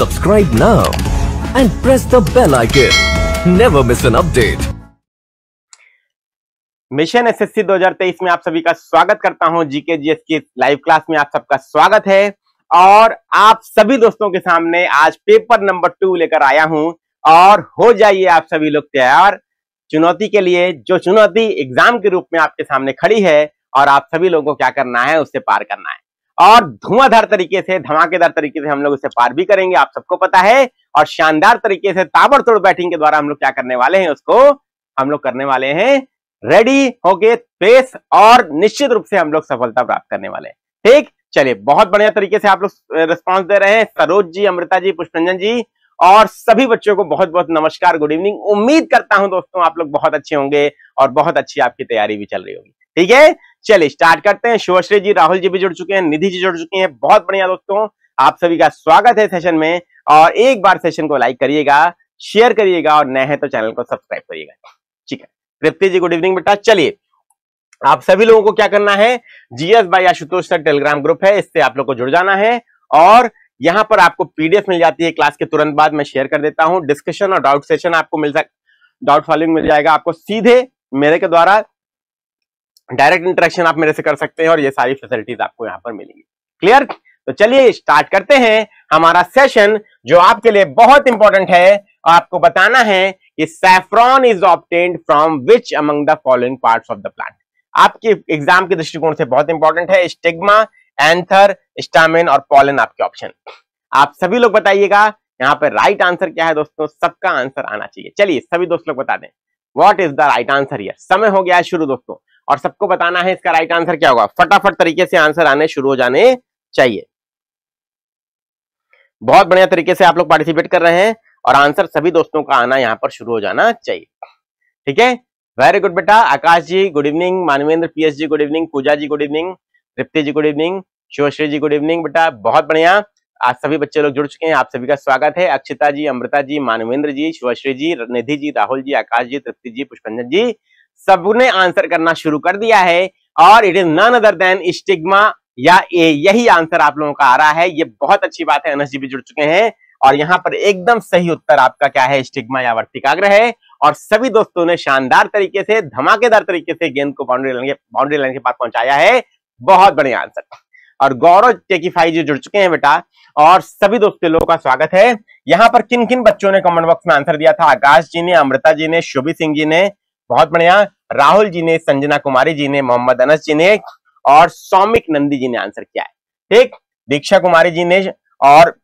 Subscribe now and press the bell icon. Never miss an update. Mission SSC 2023 में आप सभी का स्वागत करता हूं जीके जीएस की लाइव क्लास में आप सबका स्वागत है और आप सभी दोस्तों के सामने आज पेपर नंबर टू लेकर आया हूं और हो जाइए आप सभी लोग तैयार चुनौती के लिए जो चुनौती एग्जाम के रूप में आपके सामने खड़ी है और आप सभी लोगों को क्या करना है उसे पार करना है और धुआंधार तरीके से धमाकेदार तरीके से हम लोग उसे पार भी करेंगे आप सबको पता है और शानदार तरीके से ताबड़तोड़ बैटिंग के द्वारा हम लोग क्या करने वाले हैं उसको हम लोग करने वाले हैं रेडी गए पेस और निश्चित रूप से हम लोग सफलता प्राप्त करने वाले हैं ठीक चलिए बहुत बढ़िया तरीके से आप लोग रिस्पॉन्स दे रहे हैं सरोज जी अमृता जी पुष्पंजन जी और सभी बच्चों को बहुत बहुत नमस्कार गुड इवनिंग उम्मीद करता हूं दोस्तों आप लोग बहुत अच्छे होंगे और बहुत अच्छी आपकी तैयारी भी चल रही होगी ठीक है चलिए स्टार्ट करते हैं शिवश्री जी राहुल जी भी जुड़ चुके हैं निधि जी जुड़ चुके हैं बहुत बढ़िया दोस्तों आप सभी का स्वागत है सेशन में और एक बार सेशन को लाइक करिएगा शेयर करिएगा और नए हैं तो चैनल को सब्सक्राइब करिएगा ठीक है तृप्ति जी गुड इवनिंग बेटा चलिए आप सभी लोगों को क्या करना है GS by Ashutosh sir Telegram group है इससे आप लोग को जुड़ जाना है और यहाँ पर आपको पीडीएफ मिल जाती है क्लास के तुरंत बाद मैं शेयर कर देता हूँ डिस्कशन और डाउट सेशन आपको मिल सक डाउट फॉलोइंग मिल जाएगा आपको सीधे मेरे के द्वारा डायरेक्ट इंटरेक्शन आप मेरे से कर सकते हैं और ये सारी फैसिलिटीज आपको यहाँ पर मिलेंगी क्लियर तो चलिए स्टार्ट करते हैं हमारा सेशन जो आपके लिए बहुत इंपॉर्टेंट है आपको बताना है कि saffron is obtained from which among the following part of the plant आपके एग्जाम के दृष्टिकोण से बहुत इंपॉर्टेंट है स्टिग्मा एंथर स्टामिन और पॉलन आपके ऑप्शन आप सभी लोग बताइएगा यहाँ पर राइट आंसर क्या है दोस्तों सबका आंसर आना चाहिए चलिए सभी दोस्त लोग बता दें what is the right answer यार समय हो गया है शुरू दोस्तों और सबको बताना है इसका राइट आंसर क्या होगा फटाफट तरीके से आंसर आने शुरू हो जाने चाहिए बहुत बढ़िया तरीके से आप लोग पार्टिसिपेट कर रहे हैं और आंसर सभी दोस्तों का आना यहाँ पर शुरू हो जाना चाहिए ठीक है वेरी गुड बेटा Akash ji good evening Manvendra PS ji good evening Pooja ji good evening Tripti ji good evening Shivshri ji good evening बेटा बहुत बढ़िया आज सभी बच्चे लोग जुड़ चुके हैं आप सभी का स्वागत है अक्षिता जी अमृता जी मानवेंद्र जी शिवश्री जी निधि जी राहुल जी आकाश जी तृप्ति जी पुष्पंजन जी सबने आंसर करना शुरू कर दिया है और it is none other than stigma या ए यही आंसर आप लोगों का आ रहा है ये बहुत अच्छी बात है अनस जी भी जुड़ चुके हैं और यहाँ पर एकदम सही उत्तर आपका क्या है स्टिग्मा या वर्तिकाग्र है और सभी दोस्तों ने शानदार तरीके से धमाकेदार तरीके से गेंद को बाउंड्री लाइन के बाउंड्री लाइन के पास पहुंचाया है बहुत बढ़िया आंसर और गौरव टेकीफाई जी जुड़ चुके हैं बेटा और सभी दोस्तों लोगों का स्वागत है यहाँ पर किन किन बच्चों ने कमेंट बॉक्स में आंसर दिया था आकाश जी ने अमृता जी ने शुभी सिंह जी ने बहुत बढ़िया राहुल जी ने संजना कुमारी जी ने मोहम्मद अनस जी ने और सौमिक नंदी जी ने आंसर किया है ठीक दीक्षा कुमारी जी ने और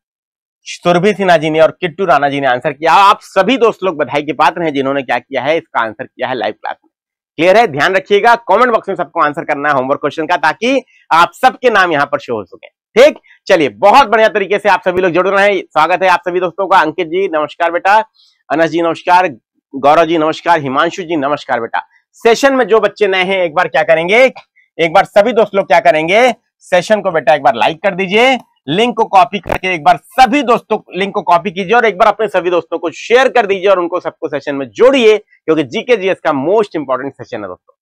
सुरभि सिन्हा जी ने और किट्टू राणा जी ने आंसर किया आप सभी दोस्त लोग बधाई के पात्र हैं जिन्होंने क्या किया है इसका आंसर किया है लाइव क्लास में क्लियर है ध्यान रखिएगा कमेंट बॉक्स में सबको आंसर करना है होमवर्क क्वेश्चन का ताकि आप सबके नाम यहाँ पर शो हो सके ठीक चलिए बहुत बढ़िया तरीके से आप सभी लोग जुड़ रहे हैं स्वागत है आप सभी दोस्तों का अंकित जी नमस्कार बेटा अनस जी नमस्कार गौरव जी नमस्कार हिमांशु जी नमस्कार बेटा सेशन में जो बच्चे नए हैं एक बार क्या करेंगे एक बार सभी दोस्त लोग क्या करेंगे सेशन को बेटा एक बार लाइक कर दीजिए लिंक को कॉपी करके एक बार सभी दोस्तों लिंक को कॉपी कीजिए और एक बार अपने सभी दोस्तों को शेयर कर दीजिए और उनको सबको सेशन में जोड़िए क्योंकि जीके जीएस का मोस्ट इंपॉर्टेंट सेशन है दोस्तों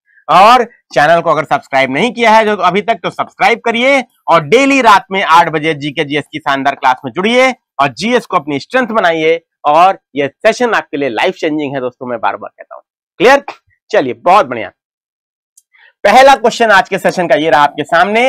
और चैनल को अगर सब्सक्राइब नहीं किया है जो तो अभी तक तो सब्सक्राइब करिए और डेली रात में आठ बजे जीके जीएस की शानदार क्लास में जुड़िए और जीएस को अपनी स्ट्रेंथ बनाइए और यह सेशन आपके लिए लाइफ चेंजिंग है दोस्तों मैं बार बार कहता हूं क्लियर चलिए बहुत बढ़िया पहला क्वेश्चन आज के सेशन का ये रहा आपके सामने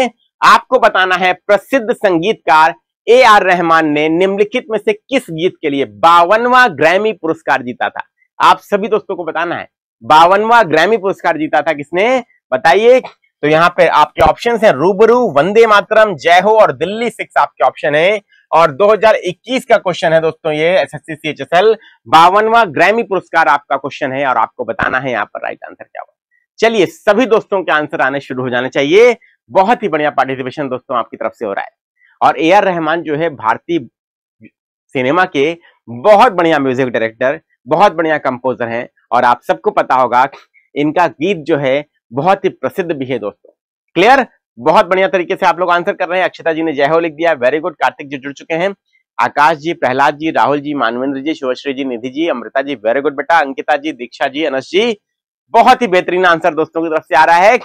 आपको बताना है प्रसिद्ध संगीतकार ए आर रहमान ने निम्नलिखित में से किस गीत के लिए बावनवा ग्रैमी पुरस्कार जीता था आप सभी दोस्तों को बताना है बावनवा ग्रैमी पुरस्कार जीता था किसने बताइए तो यहाँ पे आपके ऑप्शन हैं रूबरू वंदे मातरम जय हो और दिल्ली सिक्स आपके ऑप्शन है और 2021 का क्वेश्चन है दोस्तों ये एसएससी सीएचएसएल बावनवा ग्रैमी पुरस्कार आपका क्वेश्चन है और आपको बताना है यहाँ पर राइट आंसर क्या हुआ चलिए सभी दोस्तों के आंसर आने शुरू हो जाने चाहिए बहुत ही बढ़िया पार्टिसिपेशन दोस्तों आपकी तरफ से हो रहा है और ए रहमान जो है भारतीय सिनेमा के बहुत बढ़िया म्यूजिक डायरेक्टर बहुत बढ़िया कंपोजर हैं और आप सबको पता होगा इनका गीत जो है बहुत ही प्रसिद्ध भी है दोस्तों क्लियर बहुत बढ़िया तरीके से आप लोग आंसर कर रहे हैं अक्षता जी ने जय हो लिख दिया वेरी गुड कार्तिक जी जुड़ चुके हैं आकाश जी प्रहलाद जी राहुल जी मानवेंद्र जी शिवश्री जी निधि जी अमृता जी वेरी गुड बेटा अंकिता जी दीक्षा जी अनस जी बहुत ही बेहतरीन आंसर दोस्तों की तरफ से आ रहा है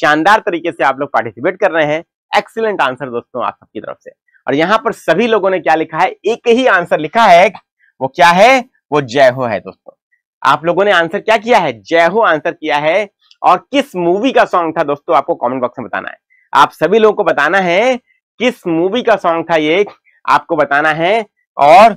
शानदार तरीके से आप लोग पार्टिसिपेट कर रहे हैं एक्सीलेंट आंसर दोस्तों आप सबकी तरफ से और यहाँ पर सभी लोगों ने क्या लिखा है एक ही आंसर लिखा है वो क्या है वो जय हो है दोस्तों आप लोगों ने आंसर क्या किया है जय हो आंसर किया है और किस मूवी का सॉन्ग था दोस्तों आपको कमेंट बॉक्स में बताना है आप सभी लोगों को बताना है किस मूवी का सॉन्ग था ये आपको बताना है और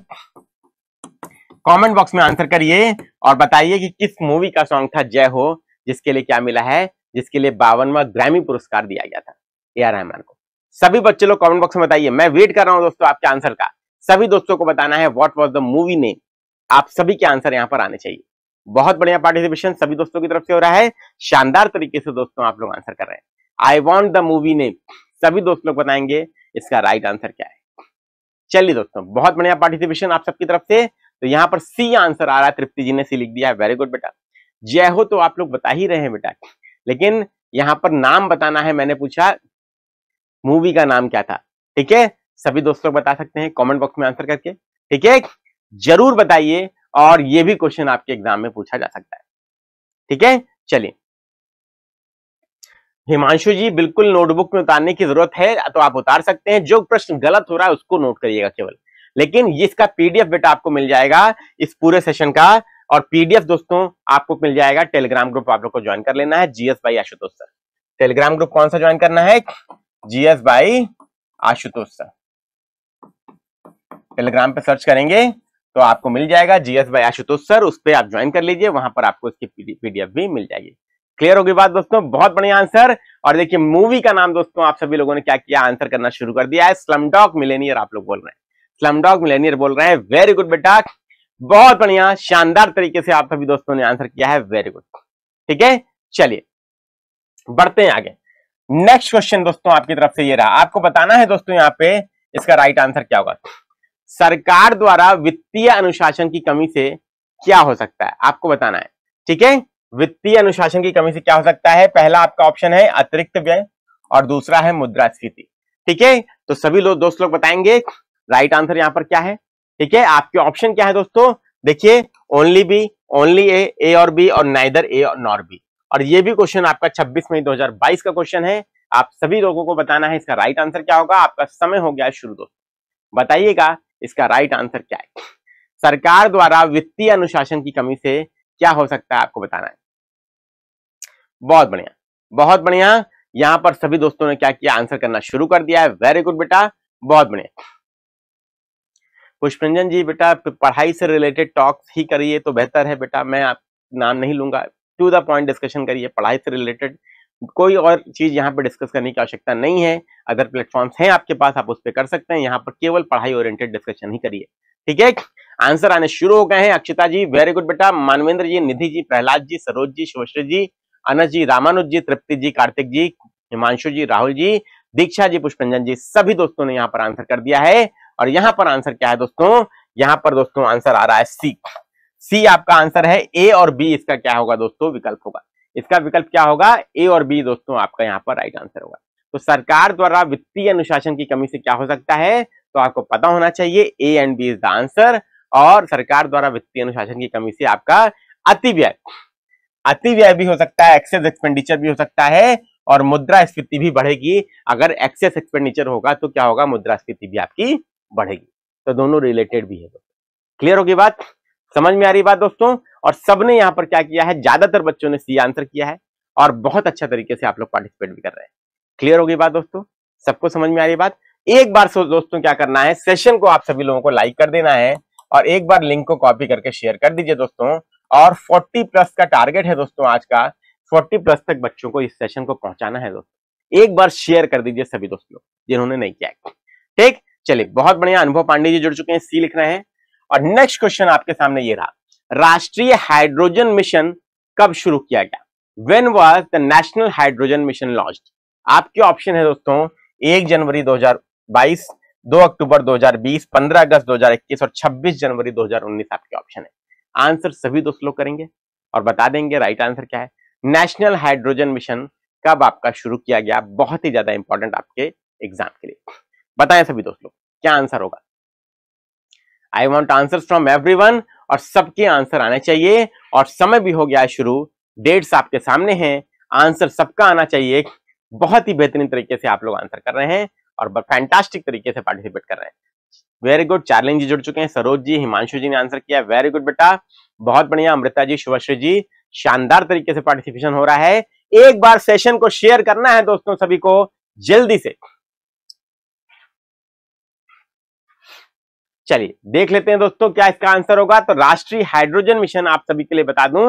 कमेंट बॉक्स में आंसर करिए और बताइए कि किस मूवी का सॉन्ग था जय हो जिसके लिए क्या मिला है जिसके लिए बावनवा ग्रामी पुरस्कार दिया गया था ए आर रहमान को सभी बच्चे लोग कमेंट बॉक्स में बताइए मैं वेट कर रहा हूं दोस्तों आपके आंसर का सभी दोस्तों को बताना है what was the movie name आप सभी के आंसर यहाँ पर आने चाहिए बहुत बढ़िया पार्टिसिपेशन सभी दोस्तों की तरफ से हो रहा है शानदार तरीके से दोस्तों आप लोग आंसर कर रहे हैं I want the movie name सभी दोस्त लोग बताएंगे इसका राइट आंसर क्या है चलिए दोस्तों बहुत बढ़िया पार्टिसिपेशन आप सबकी तरफ से तो यहाँ पर सी आंसर आ रहा है तृप्ति जी ने सी लिख दिया वेरी गुड बेटा जय हो तो आप लोग बता ही रहे हैं बेटा लेकिन यहाँ पर नाम बताना है मैंने पूछा मूवी का नाम क्या था ठीक है सभी दोस्त लोग बता सकते हैं कमेंट बॉक्स में आंसर करके ठीक है जरूर बताइए और ये भी क्वेश्चन आपके एग्जाम में पूछा जा सकता है ठीक है चलिए हिमांशु जी बिल्कुल नोटबुक में उतारने की जरूरत है तो आप उतार सकते हैं जो प्रश्न गलत हो रहा है उसको नोट करिएगा केवल लेकिन इसका पीडीएफ बेटा आपको मिल जाएगा इस पूरे सेशन का और पीडीएफ दोस्तों आपको मिल जाएगा टेलीग्राम ग्रुप आप लोग को ज्वाइन कर लेना है GS by Ashutosh sir Telegram group कौन सा ज्वाइन करना है GS by Ashutosh sir Telegram पे सर्च करेंगे तो आपको मिल जाएगा जीएस बाई आशुतोष सर उस पर आप ज्वाइन कर लीजिए वहां पर आपको इसकी पीडीएफ भी मिल जाएगी क्लियर होगी बात दोस्तों बहुत बढ़िया आंसर और देखिए मूवी का नाम दोस्तों आप सभी लोगों ने क्या किया आंसर करना शुरू कर दिया है स्लमडॉग मिलेनियर आप लोग बोल रहे हैं स्लमडॉग मिलेनियर बोल रहे हैं वेरी गुड बेटा बहुत बढ़िया शानदार तरीके से आप सभी दोस्तों ने आंसर किया है वेरी गुड ठीक है चलिए बढ़ते हैं आगे नेक्स्ट क्वेश्चन दोस्तों आपकी तरफ से ये रहा आपको बताना है दोस्तों यहाँ पे इसका राइट आंसर क्या होगा सरकार द्वारा वित्तीय अनुशासन की कमी से क्या हो सकता है आपको बताना है ठीक है वित्तीय अनुशासन की कमी से क्या हो सकता है पहला आपका ऑप्शन है अतिरिक्त व्यय और दूसरा है मुद्रास्फीति ठीक है तो सभी लोग दोस्त लोग बताएंगे राइट आंसर यहां पर क्या है ठीक है आपके ऑप्शन क्या है दोस्तों देखिए only B only A A और बी और नाइदर ए और नॉर बी और ये भी क्वेश्चन आपका 26 मई 2022 का क्वेश्चन है आप सभी लोगों को बताना है इसका राइट आंसर क्या होगा आपका समय हो गया शुरू दोस्तों बताइएगा इसका राइट आंसर क्या है सरकार द्वारा वित्तीय अनुशासन की कमी से क्या हो सकता है आपको बताना है बहुत बढ़िया बहुत बढ़िया यहां पर सभी दोस्तों ने क्या किया आंसर करना शुरू कर दिया है वेरी गुड बेटा बहुत बढ़िया पुष्परंजन जी बेटा पढ़ाई से रिलेटेड टॉक्स ही करिए तो बेहतर है बेटा मैं आप नाम नहीं लूंगा टू द पॉइंट डिस्कशन करिए पढ़ाई से रिलेटेड कोई और चीज़ यहाँ पर डिस्कस करने की आवश्यकता नहीं है अदर प्लेटफॉर्म्स हैं आपके पास आप उस पर कर सकते हैं यहाँ पर केवल पढ़ाई ओरिएंटेड डिस्कशन ही करिए ठीक है आंसर आने शुरू हो गए हैं अक्षिता जी वेरी गुड बेटा मानवेंद्र जी निधि जी प्रहलाद जी सरोज जी शोश्र जी अनस जी रामानुज जी तृप्ति जी कार्तिक जी हिमांशु जी राहुल जी दीक्षा जी पुष्पंजन जी सभी दोस्तों ने यहाँ पर आंसर कर दिया है और यहाँ पर आंसर क्या है दोस्तों यहाँ पर दोस्तों आंसर आ रहा है सी सी आपका आंसर है ए और बी इसका क्या होगा दोस्तों विकल्प होगा इसका विकल्प क्या होगा ए और बी दोस्तों आपका यहाँ पर राइट आंसर होगा तो सरकार द्वारा वित्तीय अनुशासन की कमी से क्या हो सकता है तो आपको पता होना चाहिए A and B is the answer और सरकार द्वारा वित्तीय अनुशासन की कमी से आपका अति व्यय अति व्यय भी हो सकता है एक्सेस एक्सपेंडिचर भी हो सकता है और मुद्रा स्फीति भी बढ़ेगी अगर एक्सेस एक्सपेंडिचर होगा तो क्या होगा मुद्रा स्फीति भी आपकी बढ़ेगी तो दोनों रिलेटेड भी है क्लियर होगी बात समझ में आ रही बात दोस्तों और सबने यहाँ पर क्या किया है ज्यादातर बच्चों ने सी आंसर किया है और बहुत अच्छा तरीके से आप लोग पार्टिसिपेट भी कर रहे हैं क्लियर हो गई बात दोस्तों सबको समझ में आ रही बात एक बार सो दोस्तों क्या करना है सेशन को आप सभी लोगों को लाइक कर देना है और एक बार लिंक को कॉपी करके शेयर कर दीजिए दोस्तों और 40 प्लस का टारगेट है दोस्तों आज का 40 प्लस तक बच्चों को इस सेशन को पहुंचाना है दोस्तों एक बार शेयर कर दीजिए सभी दोस्तों जिन्होंने नहीं किया ठीक चलिए बहुत बढ़िया अनुभव पांडे जी जुड़ चुके हैं सी लिख रहे हैं और नेक्स्ट क्वेश्चन आपके सामने ये रहा राष्ट्रीय हाइड्रोजन मिशन कब शुरू किया गया when was the national hydrogen mission launch आपके ऑप्शन है दोस्तों एक जनवरी 2022, 2 अक्टूबर 2020, 15 अगस्त 2021 और 26 जनवरी 2019 आपके ऑप्शन है आंसर सभी दोस्त लोग करेंगे और बता देंगे राइट आंसर क्या है नेशनल हाइड्रोजन मिशन कब आपका शुरू किया गया बहुत ही ज्यादा इंपॉर्टेंट आपके एग्जाम के लिए बताएं सभी दोस्त लोग क्या आंसर होगा I want answer from every और सबके आंसर आने चाहिए और समय भी हो गया है शुरू डेट्स आपके सामने हैं आंसर सबका आना चाहिए बहुत ही बेहतरीन तरीके से आप लोग आंसर कर रहे हैं और फैंटास्टिक तरीके से पार्टिसिपेट कर रहे हैं वेरी गुड चार्लिन जी जुड़ चुके हैं सरोज जी हिमांशु जी ने आंसर किया वेरी गुड बेटा बहुत बढ़िया अमृता जी शुभश्री जी शानदार तरीके से पार्टिसिपेशन हो रहा है एक बार सेशन को शेयर करना है दोस्तों सभी को जल्दी से चलिए देख लेते हैं दोस्तों क्या इसका आंसर होगा तो राष्ट्रीय हाइड्रोजन मिशन आप सभी के लिए बता दूं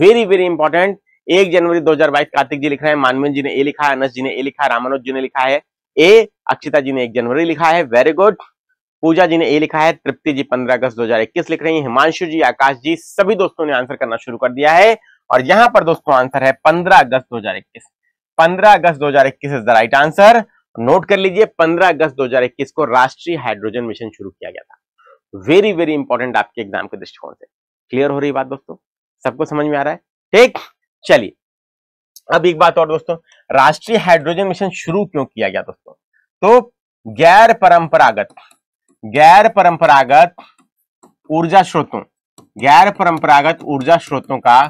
वेरी वेरी इंपॉर्टेंट एक जनवरी 2022 कार्तिक जी लिख रहे हैं मानवीन जी ने ए लिखा है अनस जी ने ए लिखा है रामानुज जी ने लिखा है ए अक्षिता जी ने एक जनवरी लिखा है वेरी गुड पूजा जी ने ए लिखा है तृप्ति जी पंद्रह अगस्त इक्कीस लिख रही है हिमांशु जी आकाश जी सभी दोस्तों ने आंसर करना शुरू कर दिया है और यहां पर दोस्तों आंसर है पंद्रह अगस्त इक्कीस पंद्रह अगस्त इक्कीस is the right answer note कर लीजिए 15 अगस्त 2021 को राष्ट्रीय हाइड्रोजन मिशन शुरू किया गया था वेरी वेरी इंपॉर्टेंट आपके एग्जाम के दृष्टिकोण से क्लियर हो रही बात दोस्तों सबको समझ में आ रहा है ठीक चलिए अब एक बात और दोस्तों राष्ट्रीय हाइड्रोजन मिशन शुरू क्यों किया गया दोस्तों तो गैर परंपरागत गैर परंपरागत ऊर्जा स्रोतों गैर परंपरागत ऊर्जा स्रोतों का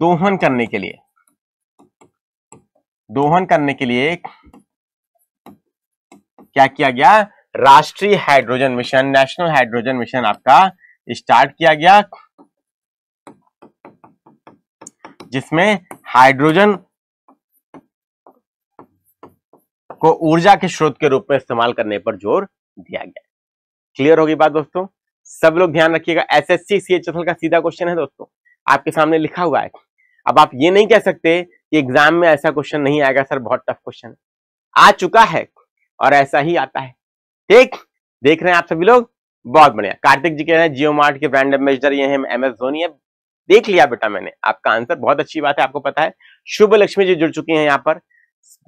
दोहन करने के लिए दोहन करने के लिए क्या किया गया राष्ट्रीय hydrogen mission national hydrogen mission आपका स्टार्ट किया गया जिसमें हाइड्रोजन को ऊर्जा के स्रोत के रूप में इस्तेमाल करने पर जोर दिया गया क्लियर होगी बात दोस्तों सब लोग ध्यान रखिएगा S S C C H L का सीधा क्वेश्चन है दोस्तों आपके सामने लिखा हुआ है अब आप ये नहीं कह सकते कि एग्जाम में ऐसा क्वेश्चन नहीं आएगा सर बहुत टफ क्वेश्चन आ चुका है और ऐसा ही आता है ठीक देख रहे हैं आप सभी लोग बहुत बढ़िया कार्तिक जी कह रहे हैं जियो मार्ट के ब्रांड एम्बेसडर ये हैं एम एस धोनी देख लिया बेटा मैंने आपका आंसर बहुत अच्छी बात है आपको पता है शुभ लक्ष्मी जी जुड़ चुकी हैं यहाँ पर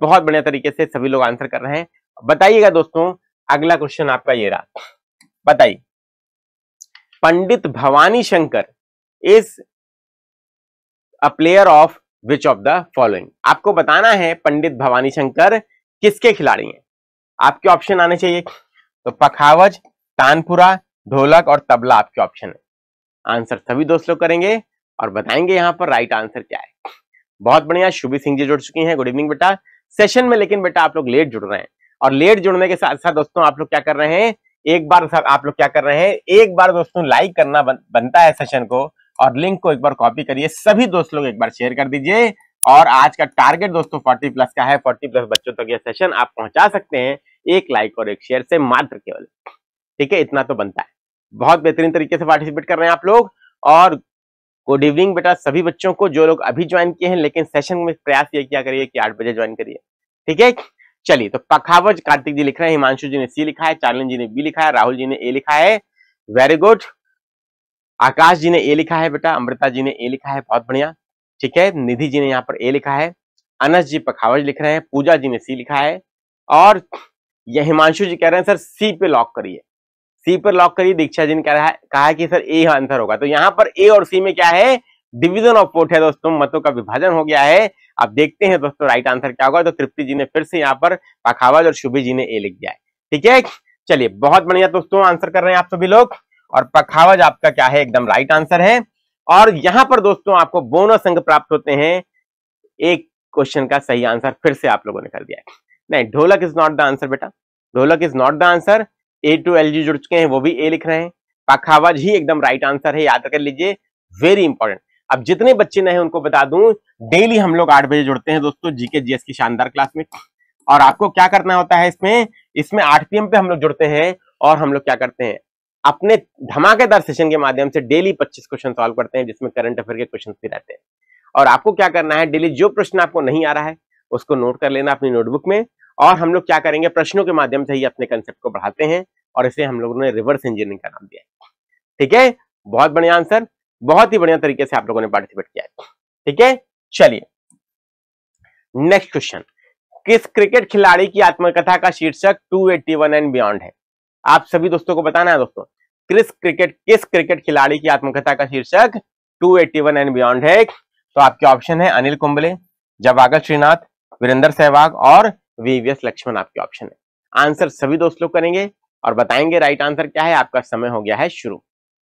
बहुत बढ़िया तरीके से सभी लोग आंसर कर रहे हैं बताइएगा दोस्तों अगला क्वेश्चन आपका ये रहा बताइए Pandit Bhavani Shankar is a player of which of the following आपको बताना है पंडित भवानी शंकर किसके खिलाड़ी हैं आपके ऑप्शन आने चाहिए तो पखावज तानपुरा ढोलक और तबला आपके ऑप्शन है आंसर सभी दोस्त लोग करेंगे और बताएंगे यहाँ पर राइट आंसर क्या है बहुत बढ़िया शुभी सिंह जी जुड़ चुकी हैं गुड इवनिंग बेटा सेशन में लेकिन बेटा आप लोग लेट जुड़ रहे हैं और लेट जुड़ने के साथ साथ दोस्तों आप लोग क्या कर रहे हैं एक बार आप लोग क्या कर रहे हैं एक बार दोस्तों लाइक करना बन, बनता है सेशन को और लिंक को एक बार कॉपी करिए सभी दोस्त लोग एक बार शेयर कर दीजिए और आज का टारगेट दोस्तों फोर्टी प्लस का है फोर्टी प्लस बच्चों तक तो यह सेशन आप पहुंचा सकते हैं एक लाइक और एक शेयर से मात्र केवल ठीक है इतना तो बनता है बहुत बेहतरीन तरीके से पार्टिसिपेट कर रहे हैं आप लोग और गुड इवनिंग बेटा सभी बच्चों को जो लोग अभी ज्वाइन किए हैं लेकिन सेशन में प्रयास ये किया करिए कि आठ बजे ज्वाइन करिए ठीक है चलिए तो पखावज कार्तिक जी लिख रहे हैं हिमांशु जी ने सी लिखा है चार्लिन जी ने बी लिखा है राहुल जी ने ए लिखा है वेरी गुड आकाश जी ने ए लिखा है बेटा अमृता जी ने ए लिखा है बहुत बढ़िया ठीक है निधि जी ने यहाँ पर ए लिखा है अनस जी पखावज लिख रहे हैं पूजा जी ने सी लिखा है और यह हिमांशु जी कह रहे हैं सर सी पे लॉक करिए सी पर लॉक करिए दीक्षा जी ने कह रहा है कहा है कि सर ए आंसर होगा तो यहाँ पर ए और सी में क्या है डिविजन ऑफ वोट है दोस्तों मतों का विभाजन हो गया है अब देखते हैं दोस्तों राइट आंसर क्या होगा तो तृप्ति जी ने फिर से यहाँ पर पखावज और शुभी जी ने ए लिख दिया है ठीक है चलिए बहुत बढ़िया दोस्तों आंसर कर रहे हैं आप सभी लोग और पखावज आपका क्या है एकदम राइट आंसर है और यहां पर दोस्तों आपको बोनस अंक प्राप्त होते हैं एक क्वेश्चन का सही आंसर फिर से आप लोगों ने कर दिया है नहीं ढोलक इज नॉट द आंसर बेटा dholak is not the answer A two L ji जुड़ चुके हैं वो भी ए लिख रहे हैं पखावज ही एकदम राइट आंसर है याद कर लीजिए वेरी इंपॉर्टेंट अब जितने बच्चे नए हैं उनको बता दूं डेली हम लोग आठ बजे जुड़ते हैं दोस्तों जीके जीएस की शानदार क्लास में और आपको क्या करना होता है इसमें इसमें आठ पीएम पे हम लोग जुड़ते हैं और हम लोग क्या करते हैं अपने धमाकेदार सेशन के माध्यम से डेली 25 क्वेश्चन सॉल्व करते हैं जिसमें करंट अफेयर के क्वेश्चन भी रहते हैं और आपको क्या करना है डेली जो प्रश्न आपको नहीं आ रहा है उसको नोट कर लेना अपनी नोटबुक में और हम लोग क्या करेंगे प्रश्नों के माध्यम से ही अपने कंसेप्ट को बढ़ाते हैं और इसे हम लोगों ने रिवर्स इंजीनियरिंग का नाम दिया है ठीक है बहुत बढ़िया आंसर बहुत ही बढ़िया तरीके से आप लोगों ने पार्टिसिपेट किया है ठीक है चलिए नेक्स्ट क्वेश्चन किस क्रिकेट खिलाड़ी की आत्मकथा का शीर्षक 281 एंड बियॉन्ड है आप सभी दोस्तों को बताना है दोस्तों क्रिस क्रिकेट किस क्रिकेट खिलाड़ी की आत्मकथा का शीर्षक 281 एंड बियॉन्ड है तो आपके ऑप्शन है अनिल कुंबले जवागर श्रीनाथ वीरेंद्र सहवाग और वीवीएस लक्ष्मण आपके ऑप्शन है आंसर सभी दोस्त लोग करेंगे और बताएंगे राइट आंसर क्या है आपका समय हो गया है शुरू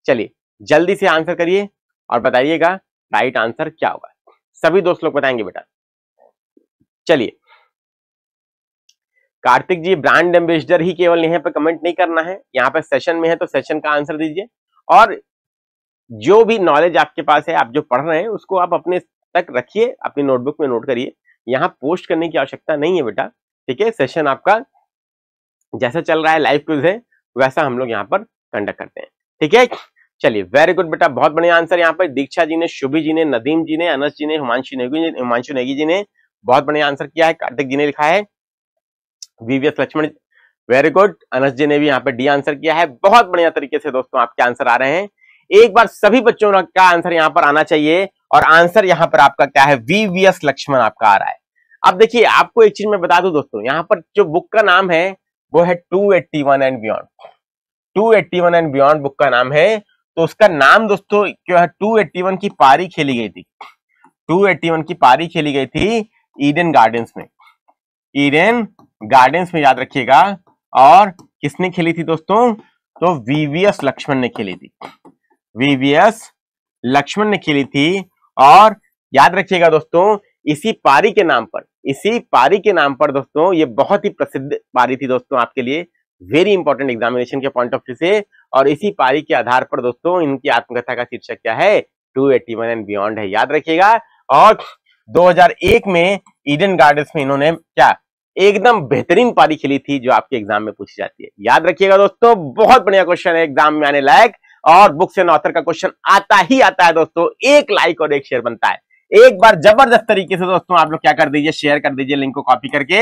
चलिए जल्दी से आंसर करिए और बताइएगा राइट आंसर क्या होगा सभी दोस्त लोग बताएंगे बेटा चलिए कार्तिक जी ब्रांड एम्बेसडर ही केवल यहाँ पे कमेंट नहीं करना है यहाँ पे सेशन में है तो सेशन का आंसर दीजिए और जो भी नॉलेज आपके पास है आप जो पढ़ रहे हैं उसको आप अपने तक रखिए अपनी नोटबुक में नोट करिए यहाँ पोस्ट करने की आवश्यकता नहीं है बेटा ठीक है सेशन आपका जैसा चल रहा है लाइव क्यूज है वैसा हम लोग यहाँ पर कंडक्ट करते हैं ठीक है चलिए वेरी गुड बेटा बहुत बढ़िया आंसर यहाँ पर दीक्षा जी ने शुभी जी ने नदीम जी ने अनस जी ने हिमांशु नेगी हिमांशु नेगी जी ने बहुत बढ़िया आंसर किया है कार्तिक जी ने लिखा है VVS Laxman very good Anas ji ने भी यहाँ पे डी आंसर किया है बहुत बढ़िया तरीके से दोस्तों आपके आंसर आ रहे हैं एक बार सभी बच्चों का आंसर यहाँ पर आना चाहिए और आंसर यहाँ पर आपका क्या है वीवीएस लक्ष्मण आपका आ रहा है अब देखिए आपको एक चीज मैं बता दू दोस्तों यहाँ पर जो बुक का नाम है वो है two eighty one and beyond two eighty one and beyond book का नाम है तो उसका नाम दोस्तों जो है टू एट्टी वन की पारी खेली गई थी टू एट्टी वन की पारी खेली गई थी ईडन गार्डन्स में ईडन गार्डन्स में याद रखिएगा और किसने खेली थी दोस्तों तो वीवीएस लक्ष्मण ने खेली थी वीवीएस लक्ष्मण ने खेली थी और याद रखिएगा दोस्तों इसी पारी के नाम पर इसी पारी के नाम पर दोस्तों ये बहुत ही प्रसिद्ध पारी थी दोस्तों आपके लिए वेरी इंपॉर्टेंट एग्जामिनेशन के पॉइंट ऑफ व्यू से और इसी पारी के आधार पर दोस्तों इनकी आत्मकथा का शीर्षक क्या है two eighty one and beyond है याद रखिएगा और 2001 में ईडन गार्डन्स में इन्होंने क्या एकदम बेहतरीन पारी खेली थी जो आपके एग्जाम में पूछी जाती है याद रखिएगा दोस्तों बहुत बढ़िया क्वेश्चन है एग्जाम में आने लायक और बुक्स एंड ऑथर का क्वेश्चन आता ही आता है दोस्तों एक लाइक और एक शेयर बनता है एक बार जबरदस्त तरीके से दोस्तों आप लोग क्या कर दीजिए शेयर कर दीजिए लिंक को कॉपी करके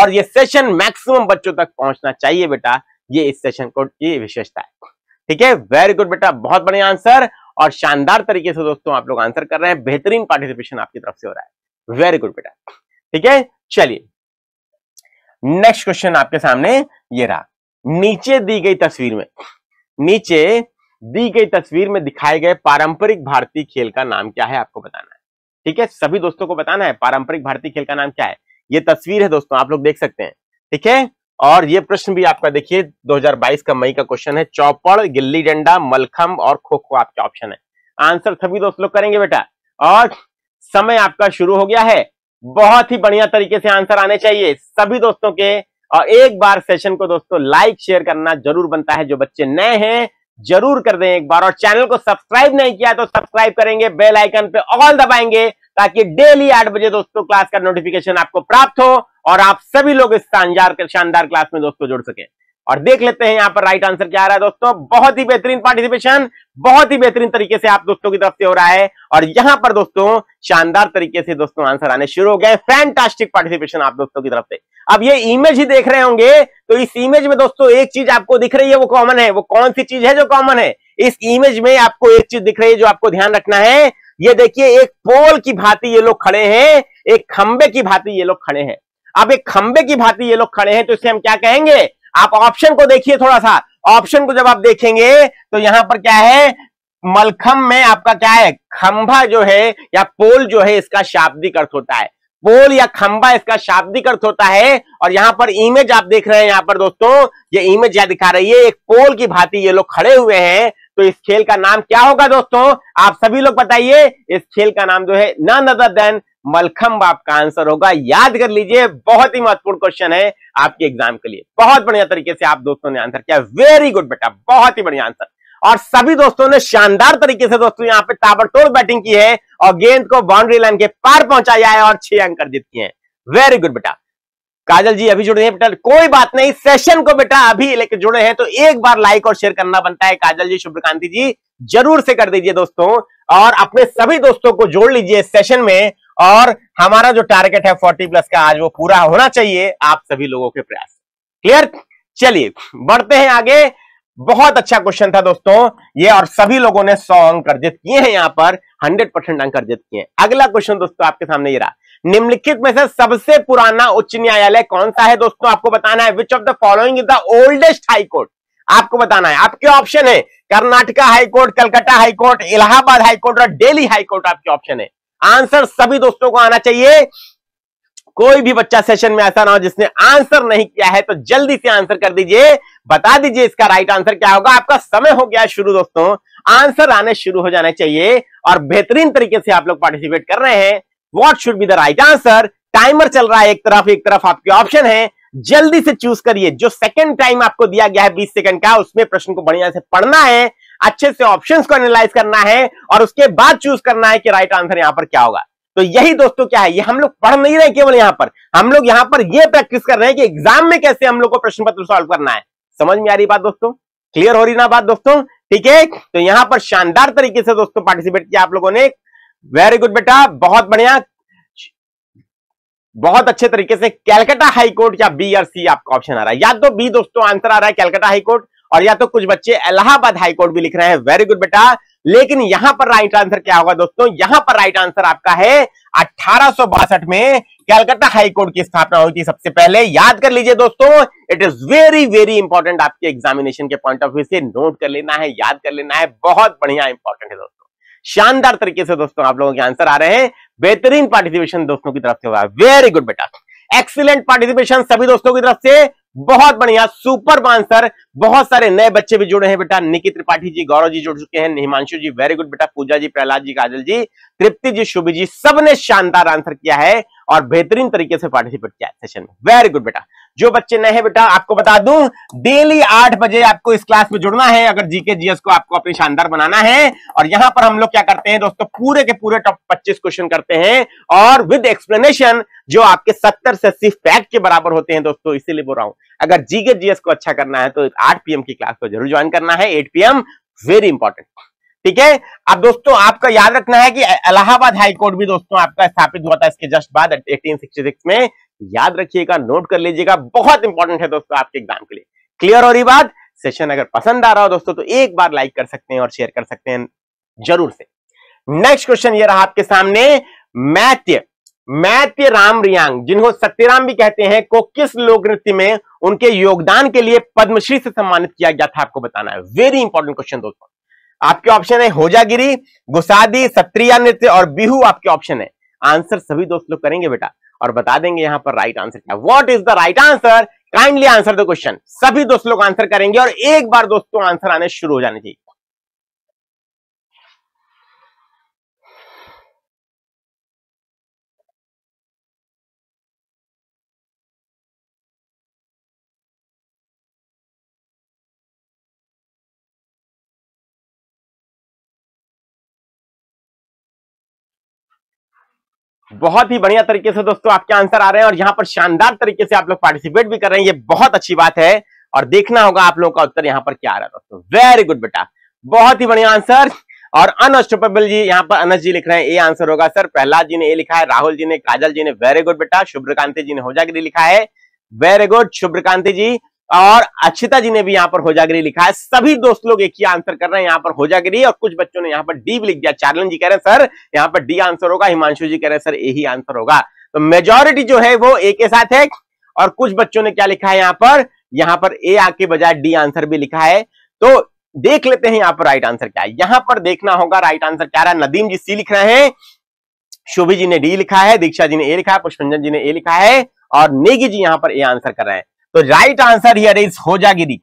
और ये सेशन मैक्सिमम बच्चों तक पहुंचना चाहिए बेटा ये इस सेशन को ये विशेषता है ठीक है वेरी गुड बेटा बहुत बढ़िया आंसर और शानदार तरीके से दोस्तों आप लोग आंसर कर रहे हैं बेहतरीन पार्टिसिपेशन आपकी तरफ से हो रहा है वेरी गुड बेटा ठीक है चलिए नेक्स्ट क्वेश्चन आपके सामने ये रहा नीचे दी गई तस्वीर में नीचे दी गई तस्वीर में दिखाए गए पारंपरिक भारतीय खेल का नाम क्या है आपको बताना है ठीक है सभी दोस्तों को बताना है पारंपरिक भारतीय खेल का नाम क्या है ये तस्वीर है दोस्तों आप लोग देख सकते हैं ठीक है और ये प्रश्न भी आपका देखिए 2022 का मई का क्वेश्चन है चौपड़ गिल्ली डंडा मलखम और खो खो आपके ऑप्शन है आंसर सभी दोस्त लोग करेंगे बेटा और समय आपका शुरू हो गया है बहुत ही बढ़िया तरीके से आंसर आने चाहिए सभी दोस्तों के और एक बार सेशन को दोस्तों लाइक शेयर करना जरूर बनता है जो बच्चे नए हैं जरूर कर दें एक बार और चैनल को सब्सक्राइब नहीं किया तो सब्सक्राइब करेंगे बेल आइकन पे ऑल दबाएंगे ताकि डेली आठ बजे दोस्तों क्लास का नोटिफिकेशन आपको प्राप्त हो और आप सभी लोग इस शानदार शानदार क्लास में दोस्तों जुड़ सके और देख लेते हैं यहाँ पर राइट आंसर क्या आ रहा है दोस्तों बहुत ही बेहतरीन पार्टिसिपेशन बहुत ही बेहतरीन तरीके से आप दोस्तों की तरफ से हो रहा है और यहाँ पर दोस्तों शानदार तरीके से दोस्तों आंसर आने शुरू हो गए फैंटास्टिक पार्टिसिपेशन आप दोस्तों की तरफ से अब ये इमेज ही देख रहे होंगे तो इस इमेज में दोस्तों एक चीज आपको दिख रही है वो कॉमन है वो कौन सी चीज है जो कॉमन है इस इमेज में आपको एक चीज दिख रही है जो आपको ध्यान रखना है ये देखिए एक पोल की भांति ये लोग खड़े हैं एक खंबे की भांति ये लोग खड़े हैं अब एक खंबे की भांति ये लोग खड़े हैं तो इसे हम क्या कहेंगे आप ऑप्शन को देखिए थोड़ा सा ऑप्शन को जब आप देखेंगे तो यहां पर क्या है मलखम में आपका क्या है खंभा जो है या पोल जो है इसका शाब्दिक अर्थ होता है पोल या खंभा इसका शाब्दिक अर्थ होता है और यहां पर इमेज आप देख रहे हैं यहां पर दोस्तों ये इमेज यह दिखा रही है एक पोल की भांति ये लोग खड़े हुए हैं तो इस खेल का नाम क्या होगा दोस्तों आप सभी लोग बताइए इस खेल का नाम जो है नन अदर देन मलखम्ब आपका आंसर होगा याद कर लीजिए बहुत ही महत्वपूर्ण क्वेश्चन है आपके एग्जाम के लिए बहुत बढ़िया तरीके से आप दोस्तों ने आंसर किया वेरी गुड बेटा बहुत ही बढ़िया आंसर और सभी दोस्तों ने शानदार तरीके से दोस्तों यहाँ पे ताबड़तोड़ बैटिंग की है और गेंद को बाउंड्री लाइन के पार पहुंचाया है और छह अंक अर्जित किए वेरी गुड बेटा काजल जी अभी जुड़े हैं बेटा कोई बात नहीं सेशन को बेटा अभी लेकर जुड़े हैं तो एक बार लाइक और शेयर करना बनता है काजल जी शुभकांति जी जरूर से कर दीजिए दोस्तों और अपने सभी दोस्तों को जोड़ लीजिए सेशन में और हमारा जो टारगेट है फोर्टी प्लस का आज वो पूरा होना चाहिए आप सभी लोगों के प्रयास क्लियर चलिए बढ़ते हैं आगे बहुत अच्छा क्वेश्चन था दोस्तों ये और सभी लोगों ने सौ अंक अर्जित किए हैं यहाँ पर हंड्रेड परसेंट अंक अर्जित किए हैं अगला क्वेश्चन दोस्तों आपके सामने ये रहा निम्नलिखित में से सबसे पुराना उच्च न्यायालय कौन सा है दोस्तों आपको बताना है which of the following is the oldest high court आपको बताना है आपके ऑप्शन है Karnataka high court Calcutta high court Allahabad high court और डेली हाईकोर्ट आपके ऑप्शन है आंसर सभी दोस्तों को आना चाहिए कोई भी बच्चा सेशन में ऐसा ना हो जिसने आंसर नहीं किया है तो जल्दी से आंसर कर दीजिए बता दीजिए इसका राइट आंसर क्या होगा आपका समय हो गया शुरू दोस्तों आंसर आने शुरू हो जाने चाहिए और बेहतरीन तरीके से आप लोग पार्टिसिपेट कर रहे हैं what should be the right answer timer चल रहा है एक तरफ एक तरफ आपके ऑप्शन है जल्दी से चूज करिए जो सेकंड टाइम आपको दिया गया है 20 सेकंड का उसमें प्रश्न को बढ़िया से पढ़ना है अच्छे से ऑप्शन को एनालाइज करना है और उसके बाद चूज करना है कि राइट आंसर यहाँ पर क्या होगा तो यही दोस्तों क्या है ये हम लोग पढ़ नहीं रहे केवल यहाँ पर हम लोग यहाँ पर ये प्रैक्टिस कर रहे हैं कि एग्जाम में कैसे हम लोग को प्रश्न पत्र सॉल्व करना है समझ में आ रही बात दोस्तों क्लियर हो रही ना बात दोस्तों ठीक है तो यहाँ पर शानदार तरीके से दोस्तों पार्टिसिपेट किया आप लोगों ने वेरी गुड बेटा बहुत बढ़िया बहुत अच्छे तरीके से कैलकाटा हाईकोर्ट या बी आर सी आपका ऑप्शन आ रहा है या तो बी दोस्तों आंसर आ रहा है कैलकाटा हाईकोर्ट और या तो कुछ बच्चे इलाहाबाद हाईकोर्ट भी लिख रहे हैं वेरी गुड बेटा लेकिन यहां पर राइट आंसर क्या होगा दोस्तों यहां पर राइट आंसर आपका है अठारह में कैलकाटा हाईकोर्ट की स्थापना हुई थी सबसे पहले याद कर लीजिए दोस्तों it is very very important आपके एग्जामिनेशन के पॉइंट ऑफ व्यू से नोट कर लेना है याद कर लेना है बहुत बढ़िया इंपॉर्टेंट है दोस्तों शानदार तरीके से दोस्तों आप लोगों के आंसर आ रहे हैं बेहतरीन पार्टिसिपेशन दोस्तों की तरफ से हुआ वेरी गुड बेटा एक्सीलेंट पार्टिसिपेशन सभी दोस्तों की तरफ से बहुत बढ़िया सुपर आंसर बहुत सारे नए बच्चे भी जुड़े हैं बेटा निकी त्रिपाठी जी गौरव जी जुड़ चुके हैं हिमांशु जी वेरी गुड बेटा पूजा जी प्रहलाद जी काजल जी तृप्ति जी शुभ जी ने शानदार आंसर किया है और बेहतरीन तरीके से पार्टिसिपेट किया है सेशन में वेरी गुड बेटा जो बच्चे नए हैं बेटा आपको बता दूं डेली आठ बजे आपको इस क्लास में जुड़ना है अगर जीके जीएस को आपको अपनी शानदार बनाना है और यहां पर हम लोग क्या करते हैं दोस्तों पूरे के पूरे टॉप पच्चीस क्वेश्चन करते हैं और विद एक्सप्लेनेशन जो आपके सत्तर से अस्सी फैक्ट के बराबर होते हैं दोस्तों इसीलिए बोल रहा हूं अगर जीके जीएस को अच्छा करना है तो आठ पीएम की क्लास को जरूर ज्वाइन करना है एट पीएम वेरी इंपॉर्टेंट ठीक है अब दोस्तों आपका याद रखना है कि इलाहाबाद हाईकोर्ट भी दोस्तों आपका स्थापित हुआ था इसके जस्ट बाद 1866 में याद रखिएगा नोट कर लीजिएगा बहुत इंपॉर्टेंट है दोस्तों आपके एग्जाम के लिए क्लियर हो रही बात सेशन अगर पसंद आ रहा हो दोस्तों तो एक बार लाइक कर सकते हैं और शेयर कर सकते हैं जरूर से नेक्स्ट क्वेश्चन ये रहा आपके सामने मैथ्य मैत्य राम रियांग जिन्हों सत्यराम भी कहते हैं को किस लोक नृत्य में उनके योगदान के लिए पद्मश्री से सम्मानित किया गया था आपको बताना है वेरी इंपॉर्टेंट क्वेश्चन दोस्तों आपके ऑप्शन है होजागिरी गुसादी सत्रिया नृत्य और बिहू आपके ऑप्शन है आंसर सभी दोस्त लोग करेंगे बेटा और बता देंगे यहां पर राइट आंसर क्या what is the right answer kindly answer the question सभी दोस्त लोग आंसर करेंगे और एक बार दोस्तों आंसर आने शुरू हो जाने चाहिए बहुत ही बढ़िया तरीके से दोस्तों आपके आंसर आ रहे हैं और यहाँ पर शानदार तरीके से आप लोग पार्टिसिपेट भी कर रहे हैं ये बहुत अच्छी बात है और देखना होगा आप लोगों का उत्तर यहाँ पर क्या आ रहा है दोस्तों वेरी गुड बेटा बहुत ही बढ़िया आंसर और अनस्टोपेबल जी यहाँ पर अनस जी लिख रहे हैं ए आंसर होगा सर प्रहलाद जी ने ए लिखा है राहुल जी ने काजल जी ने वेरी गुड बेटा शुभ्रकांति जी ने होजागिरी लिखा है वेरी गुड शुभ्रकांति जी और अक्षिता जी ने भी यहाँ पर होजागिरी लिखा है सभी दोस्त लोग एक ही आंसर कर रहे हैं यहाँ पर होजागिरी और कुछ बच्चों ने यहाँ पर डी भी लिख दिया चार्लन जी कह रहे हैं सर यहाँ पर डी आंसर होगा हिमांशु जी कह रहे हैं सर यही आंसर होगा तो मेजोरिटी जो है वो ए के साथ है और कुछ बच्चों ने क्या लिखा है यहाँ पर यहाँ पर ए आके बजाय डी आंसर भी लिखा है तो देख लेते हैं यहाँ पर राइट आंसर क्या है यहाँ पर देखना होगा राइट आंसर क्या रहा है नदीम जी सी लिख रहे हैं शोभी जी ने डी लिखा है दीक्षा जी ने ए लिखा है पुष्पंजन जी ने ए लिखा है और नेगी जी यहाँ पर ए आंसर कर रहे हैं तो right answer here is Hojagiri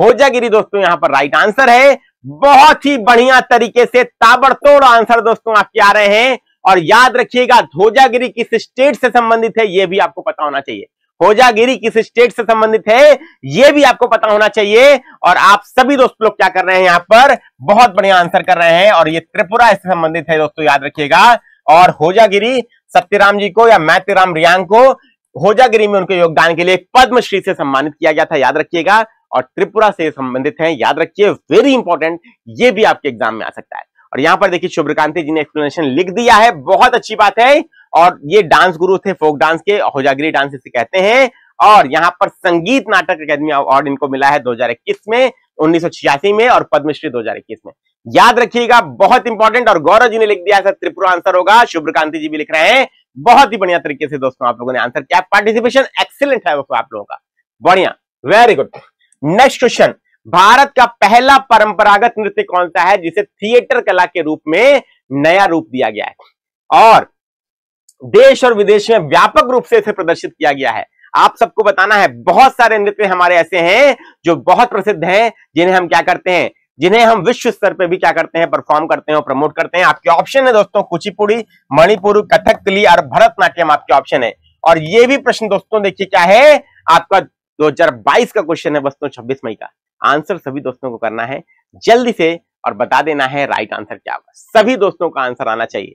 Hojagiri दोस्तों यहां पर राइट आंसर है बहुत ही बढ़िया तरीके से ताबड़तोड़ आंसर दोस्तों आपके आ रहे हैं और याद रखिएगा धोजागिरी किस स्टेट से संबंधित है यह भी आपको पता होना चाहिए होजागिरी किस स्टेट से संबंधित है यह भी आपको पता होना चाहिए और आप सभी दोस्त लोग क्या कर रहे हैं यहां पर बहुत बढ़िया आंसर कर रहे हैं और ये त्रिपुरा इससे संबंधित है दोस्तों याद रखिएगा और होजागिरी सत्यराम जी को या मैतीराम रियांग को होजागिरी में उनके योगदान के लिए पद्मश्री से सम्मानित किया गया था याद रखिएगा और त्रिपुरा से संबंधित हैं याद रखिए वेरी इंपॉर्टेंट ये भी आपके एग्जाम में आ सकता है और यहाँ पर देखिए शुभ्रकांति जी ने एक्सप्लेनेशन लिख दिया है बहुत अच्छी बात है और ये डांस गुरु थे फोक डांस के होजागिरी डांस इसे कहते हैं और यहाँ पर संगीत नाटक अकेदमी अवार्ड इनको मिला है दो में उन्नीस में और पद्मश्री दो में याद रखिएगा बहुत इंपॉर्टेंट और गौरव जी ने लिख दिया सर त्रिपुरा आंसर होगा शुभ्रकांति जी भी लिख रहे हैं बहुत ही बढ़िया तरीके से दोस्तों आप लोगों ने आंसर किया पार्टिसिपेशन एक्सिलेंट है आप लोगों का बढ़िया वेरी गुड नेक्स्ट क्वेश्चन भारत का पहला परंपरागत नृत्य कौन सा है जिसे थिएटर कला के रूप में नया रूप दिया गया है और देश और विदेश में व्यापक रूप से इसे प्रदर्शित किया गया है आप सबको बताना है बहुत सारे नृत्य हमारे ऐसे हैं जो बहुत प्रसिद्ध हैं जिन्हें हम क्या करते हैं जिन्हें हम विश्व स्तर पे भी क्या करते हैं परफॉर्म करते हैं और प्रमोट करते हैं आपके ऑप्शन है दोस्तों कुचिपुड़ी मणिपुर कथकली और भरतनाट्यम आपके ऑप्शन है और ये भी प्रश्न दोस्तों देखिए क्या है आपका 2022 का क्वेश्चन है दोस्तों 26 मई का आंसर सभी दोस्तों को करना है जल्दी से और बता देना है राइट आंसर क्या होगा सभी दोस्तों का आंसर आना चाहिए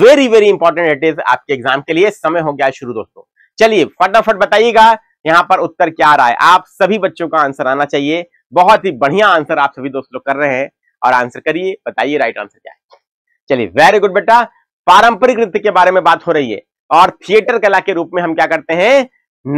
very very important it is आपके एग्जाम के लिए समय हो गया शुरू दोस्तों चलिए फटाफट बताइएगा यहाँ पर उत्तर क्या आ रहा है आप सभी बच्चों का आंसर आना चाहिए बहुत ही बढ़िया आंसर आप सभी दोस्त लोग कर रहे हैं और आंसर करिए बताइए राइट आंसर क्या है चलिए वेरी गुड बेटा पारंपरिक नृत्य के बारे में बात हो रही है और थिएटर कला के रूप में हम क्या करते हैं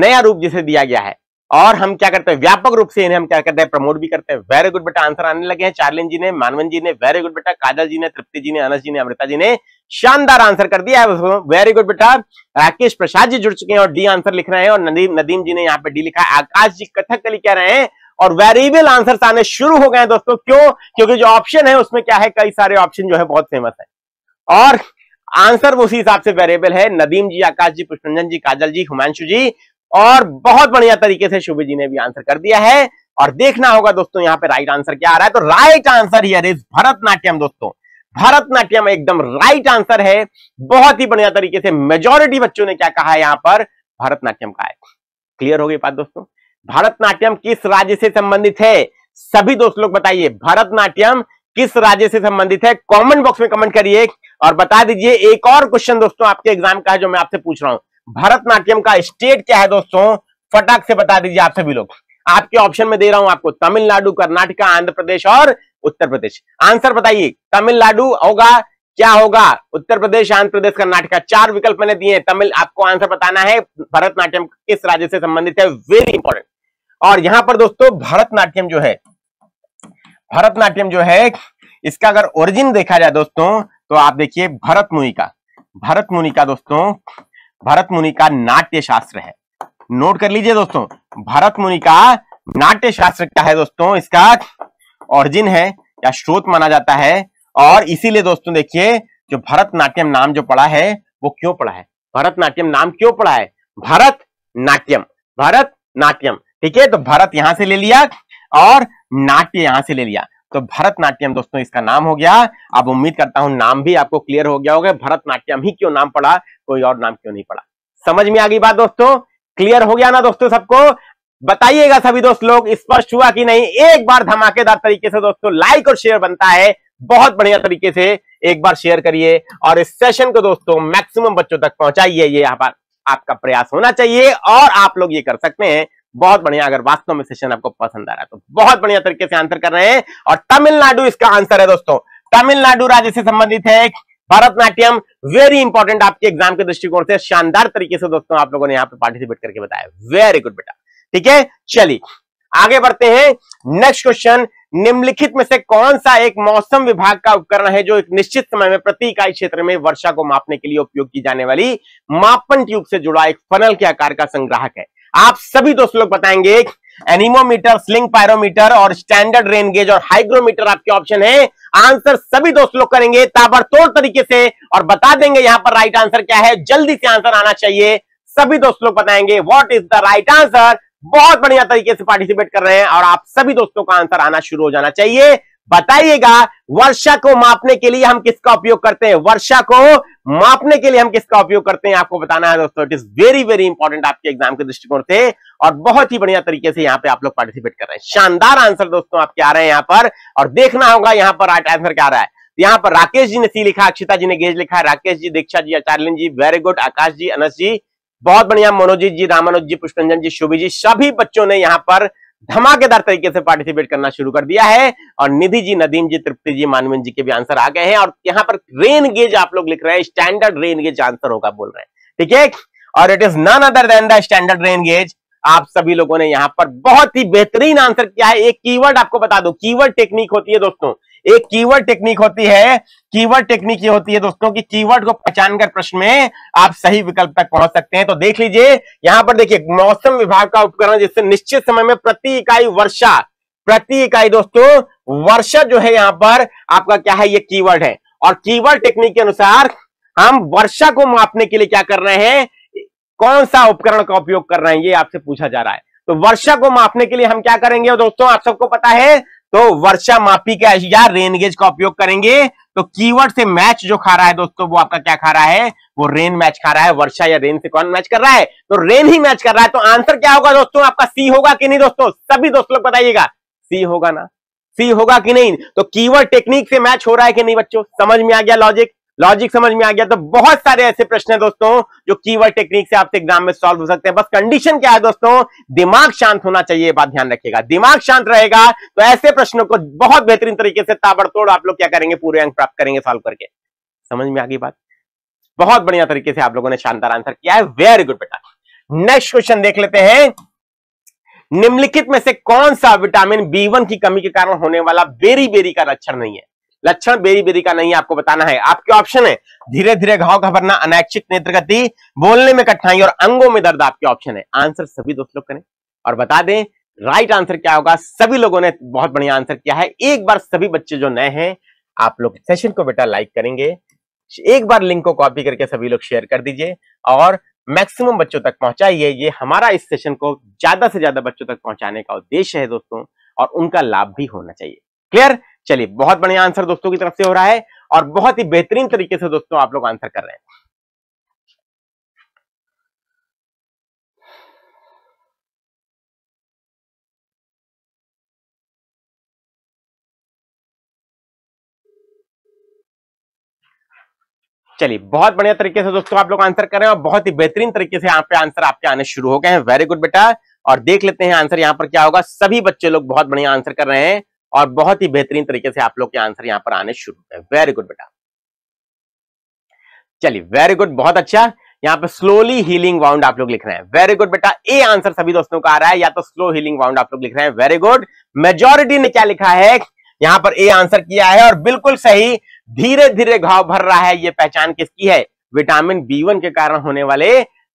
नया रूप जिसे दिया गया है और हम क्या करते हैं व्यापक रूप से इन्हें हम क्या करते हैं प्रमोट भी करते हैं वेरी गुड बेटा आंसर आने लगे हैं चार्लिन जी ने मानवन जी ने वेरी गुड बेटा काजल जी ने तृप्ति जी ने अनस जी ने अमृता जी ने शानदार आंसर कर दिया है वेरी गुड बेटा राकेश प्रसाद जी जुड़ चुके हैं और डी आंसर लिख रहे हैं और नदीम नदीम जी ने यहाँ पे डी लिखा है आकाश जी कथक कली कह रहे हैं और वेरिएबल आंसर आने शुरू हो गए दोस्तों क्यों क्योंकि जो ऑप्शन है उसमें क्या है कई सारे ऑप्शन जो है बहुत फेमस है और आंसर उसी हिसाब से वेरिएबल है नदीम जी आकाश जी पुष्परंजन जी काजल जी हिमांशु जी और बहुत बढ़िया तरीके से शुभ जी ने भी आंसर कर दिया है और देखना होगा दोस्तों यहाँ पे राइट आंसर क्या आ रहा है तो right answer here is Bharatanatyam दोस्तों भरतनाट्यम एकदम राइट आंसर है बहुत ही बढ़िया तरीके से मेजोरिटी बच्चों ने क्या कहा है यहाँ पर भरतनाट्यम का है क्लियर हो गई बात दोस्तों भरतनाट्यम किस राज्य से संबंधित है सभी दोस्त लोग बताइए भरतनाट्यम किस राज्य से संबंधित है कमेंट बॉक्स में कमेंट करिए और बता दीजिए एक और क्वेश्चन दोस्तों आपके एग्जाम का है जो मैं आपसे पूछ रहा हूं भरतनाट्यम का स्टेट क्या है दोस्तों फटाक से बता दीजिए आप सभी लोग आपके ऑप्शन में दे रहा हूं आपको तमिलनाडु कर्नाटका आंध्र प्रदेश और उत्तर प्रदेश आंसर बताइए तमिलनाडु होगा क्या होगा उत्तर प्रदेश आंध्र प्रदेश कर्नाटका चार विकल्प मैंने दिए तमिल आपको आंसर बताना है भरतनाट्यम किस राज्य से संबंधित है वेरी इंपॉर्टेंट और यहां पर दोस्तों भरतनाट्यम जो है भरतनाट्यम जो है इसका अगर ओरिजिन देखा जाए दोस्तों तो आप देखिए भरत मुनि का भरत मुनि का दोस्तों भरत मुनि का नाट्य शास्त्र है नोट कर लीजिए दोस्तों भरत मुनि का नाट्य शास्त्र क्या है दोस्तों इसका ओरिजिन है या स्रोत माना जाता है और इसीलिए दोस्तों देखिए जो भरतनाट्यम नाम जो पड़ा है वो क्यों पड़ा है भरतनाट्यम नाम क्यों पड़ा है भरत नाट्यम भरत नाट्यम ठीक है तो भरत यहां से ले लिया और नाट्य यहां से ले लिया तो भरतनाट्यम दोस्तों इसका नाम हो गया अब उम्मीद करता हूं नाम भी आपको क्लियर हो गया होगा भरतनाट्यम ही क्यों नाम पड़ा कोई और नाम क्यों नहीं पड़ा समझ में आ गई बात दोस्तों क्लियर हो गया ना दोस्तों सबको बताइएगा सभी दोस्त लोग स्पष्ट हुआ कि नहीं एक बार धमाकेदार तरीके से दोस्तों लाइक और शेयर बनता है बहुत बढ़िया तरीके से एक बार शेयर करिए और इस सेशन को दोस्तों मैक्सिमम बच्चों तक पहुंचाइए ये यहाँ पर आपका प्रयास होना चाहिए और आप लोग ये कर सकते हैं बहुत बढ़िया अगर वास्तव में सेशन आपको पसंद आ रहा है तो बहुत बढ़िया तरीके से आंसर कर रहे हैं और तमिलनाडु इसका आंसर है दोस्तों तमिलनाडु राज्य से संबंधित है भरतनाट्यम वेरी इंपॉर्टेंट आपके एग्जाम के दृष्टिकोण से शानदार तरीके से दोस्तों आप लोगों ने यहाँ पे पार्टिसिपेट करके बताया वेरी गुड बेटा ठीक है चलिए आगे बढ़ते हैं नेक्स्ट क्वेश्चन निम्नलिखित में से कौन सा एक मौसम विभाग का उपकरण है जो एक निश्चित समय में प्रति इकाई क्षेत्र में वर्षा को मापने के लिए उपयोग की जाने वाली मापन ट्यूब से जुड़ा एक फनल के आकार का संग्राहक है आप सभी दोस्त लोग बताएंगे एनिमोमीटर स्लिंग पायरोमीटर और स्टैंडर्ड रेन गेज और हाइग्रोमीटर आपके ऑप्शन है आंसर सभी दोस्त लोग करेंगे ताबड़तोड़ तरीके से और बता देंगे यहां पर राइट आंसर क्या है जल्दी से आंसर आना चाहिए सभी दोस्त लोग बताएंगे what is the right answer बहुत बढ़िया तरीके से पार्टिसिपेट कर रहे हैं और आप सभी दोस्तों का आंसर आना शुरू हो जाना चाहिए बताइएगा वर्षा को मापने के लिए हम किसका उपयोग करते हैं वर्षा को मापने के लिए हम किसका उपयोग करते हैं आपको बताना है दोस्तों it is very very important आपके एग्जाम के दृष्टिकोण से और बहुत ही बढ़िया तरीके से यहाँ पे आप लोग पार्टिसिपेट कर रहे हैं शानदार आंसर दोस्तों आपके आ रहे हैं यहाँ पर और देखना होगा यहाँ पर राइट आंसर क्या रहा है यहाँ पर राकेश जी ने सी लिखा अक्षिता जी ने गेज लिखा राकेश जी दीक्षा जी आचार्य जी वेरी गुड आकाश जी अनस जी बहुत बढ़िया मनोजीत जी रामानुज जी पुष्पंजन जी शुभी जी सभी बच्चों ने यहाँ पर धमाकेदार तरीके से पार्टिसिपेट करना शुरू कर दिया है और निधि जी नदीम जी तृप्ति जी मानवीन जी के भी आंसर आ गए हैं और यहाँ पर रेन गेज आप लोग लिख रहे हैं स्टैंडर्ड रेन गेज आंसर होगा बोल रहे हैं ठीक है और it is none other than the standard rain gauge आप सभी लोगों ने यहाँ पर बहुत ही बेहतरीन आंसर किया है एक कीवर्ड आपको बता दो कीवर्ड टेक्निक होती है दोस्तों एक कीवर्ड टेक्निक होती है कीवर्ड टेक्निक ये होती है दोस्तों कि कीवर्ड को पहचान कर प्रश्न में आप सही विकल्प तक पहुंच सकते हैं तो देख लीजिए यहाँ पर देखिए मौसम विभाग का उपकरण जिससे निश्चित समय में प्रति इकाई वर्षा प्रति इकाई दोस्तों वर्षा जो है यहाँ पर आपका क्या है ये कीवर्ड है और कीवर्ड टेक्निक के अनुसार हम वर्षा को मापने के लिए क्या कर रहे हैं कौन सा उपकरण का उपयोग कर रहे है ये आपसे पूछा जा रहा है तो वर्षा को मापने के लिए हम क्या करेंगे दोस्तों आप सबको पता है तो वर्षा मापी के या रेन गेज का उपयोग करेंगे तो कीवर्ड से मैच जो खा रहा है दोस्तों वो आपका क्या खा रहा है वो रेन मैच खा रहा है वर्षा या रेन से कौन मैच कर रहा है तो रेन ही मैच कर रहा है तो आंसर क्या होगा दोस्तों आपका सी होगा कि नहीं दोस्तों सभी दोस्तों लोग बताइएगा सी होगा ना सी होगा कि नहीं तो कीवर्ड टेक्निक से मैच हो रहा है कि नहीं बच्चों समझ में आ गया लॉजिक लॉजिक समझ में आ गया तो बहुत सारे ऐसे प्रश्न है दोस्तों जो कीवर्ड टेक्निक से आपके एग्जाम में सॉल्व हो सकते हैं बस कंडीशन क्या है दोस्तों दिमाग शांत होना चाहिए ये बात ध्यान रखिएगा दिमाग शांत रहेगा तो ऐसे प्रश्नों को बहुत बेहतरीन तरीके से ताबड़तोड़ आप लोग क्या करेंगे पूरे अंक प्राप्त करेंगे सॉल्व करके समझ में आ गई बात बहुत बढ़िया तरीके से आप लोगों ने शानदार आंसर किया है वेरी गुड बेटा नेक्स्ट क्वेश्चन देख लेते हैं निम्नलिखित में से कौन सा विटामिन बी वन की कमी के कारण होने वाला बेरी बेरी का लक्षण नहीं है लक्षण बेरी बेरी का नहीं आपको बताना है आपके ऑप्शन है धीरे धीरे घाव घबरना अनैच्छिक नेत्र गति बोलने में कठिनाई और अंगों में दर्द आपके ऑप्शन है आंसर सभी दोस्त लोग करें और बता दें राइट आंसर क्या होगा सभी लोगों ने बहुत बढ़िया आंसर किया है एक बार सभी बच्चे जो नए हैं आप लोग सेशन को बेटा लाइक करेंगे एक बार लिंक को कॉपी करके सभी लोग शेयर कर दीजिए और मैक्सिमम बच्चों तक पहुंचाइए ये हमारा इस सेशन को ज्यादा से ज्यादा बच्चों तक पहुंचाने का उद्देश्य है दोस्तों और उनका लाभ भी होना चाहिए क्लियर चलिए बहुत बढ़िया आंसर दोस्तों की तरफ से हो रहा है और बहुत ही बेहतरीन तरीके से दोस्तों आप लोग आंसर कर रहे हैं चलिए बहुत बढ़िया तरीके से दोस्तों आप लोग आंसर कर रहे हैं और बहुत ही बेहतरीन तरीके से यहाँ पे आंसर आपके आने शुरू हो गए हैं वेरी गुड बेटा और देख लेते हैं आंसर यहाँ पर क्या होगा सभी बच्चे लोग बहुत बढ़िया आंसर कर रहे हैं और बहुत ही बेहतरीन तरीके से आप लोग के आंसर यहां पर आने शुरू हुए वेरी गुड बेटा चलिए वेरी गुड बहुत अच्छा यहाँ पर स्लोली हीलिंग वाउंड आप लोग लिख रहे हैं वेरी गुड बेटा ए आंसर सभी दोस्तों का आ रहा है या तो स्लो हीलिंग वाउंड आप लोग लिख रहे हैं वेरी गुड मेजोरिटी ने क्या लिखा है यहाँ पर ए आंसर किया है और बिल्कुल सही धीरे धीरे घाव भर रहा है ये पहचान किसकी है विटामिन बी वन के कारण होने वाले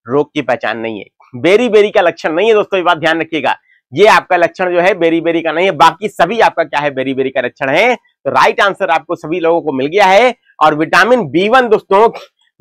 रोग की पहचान नहीं है बेरी बेरी का लक्षण नहीं है दोस्तों ये बात ध्यान रखिएगा ये आपका लक्षण जो है बेरी बेरी का नहीं है बाकी सभी आपका क्या है बेरी बेरी का लक्षण है तो राइट आंसर आपको सभी लोगों को मिल गया है और विटामिन बी वन दोस्तों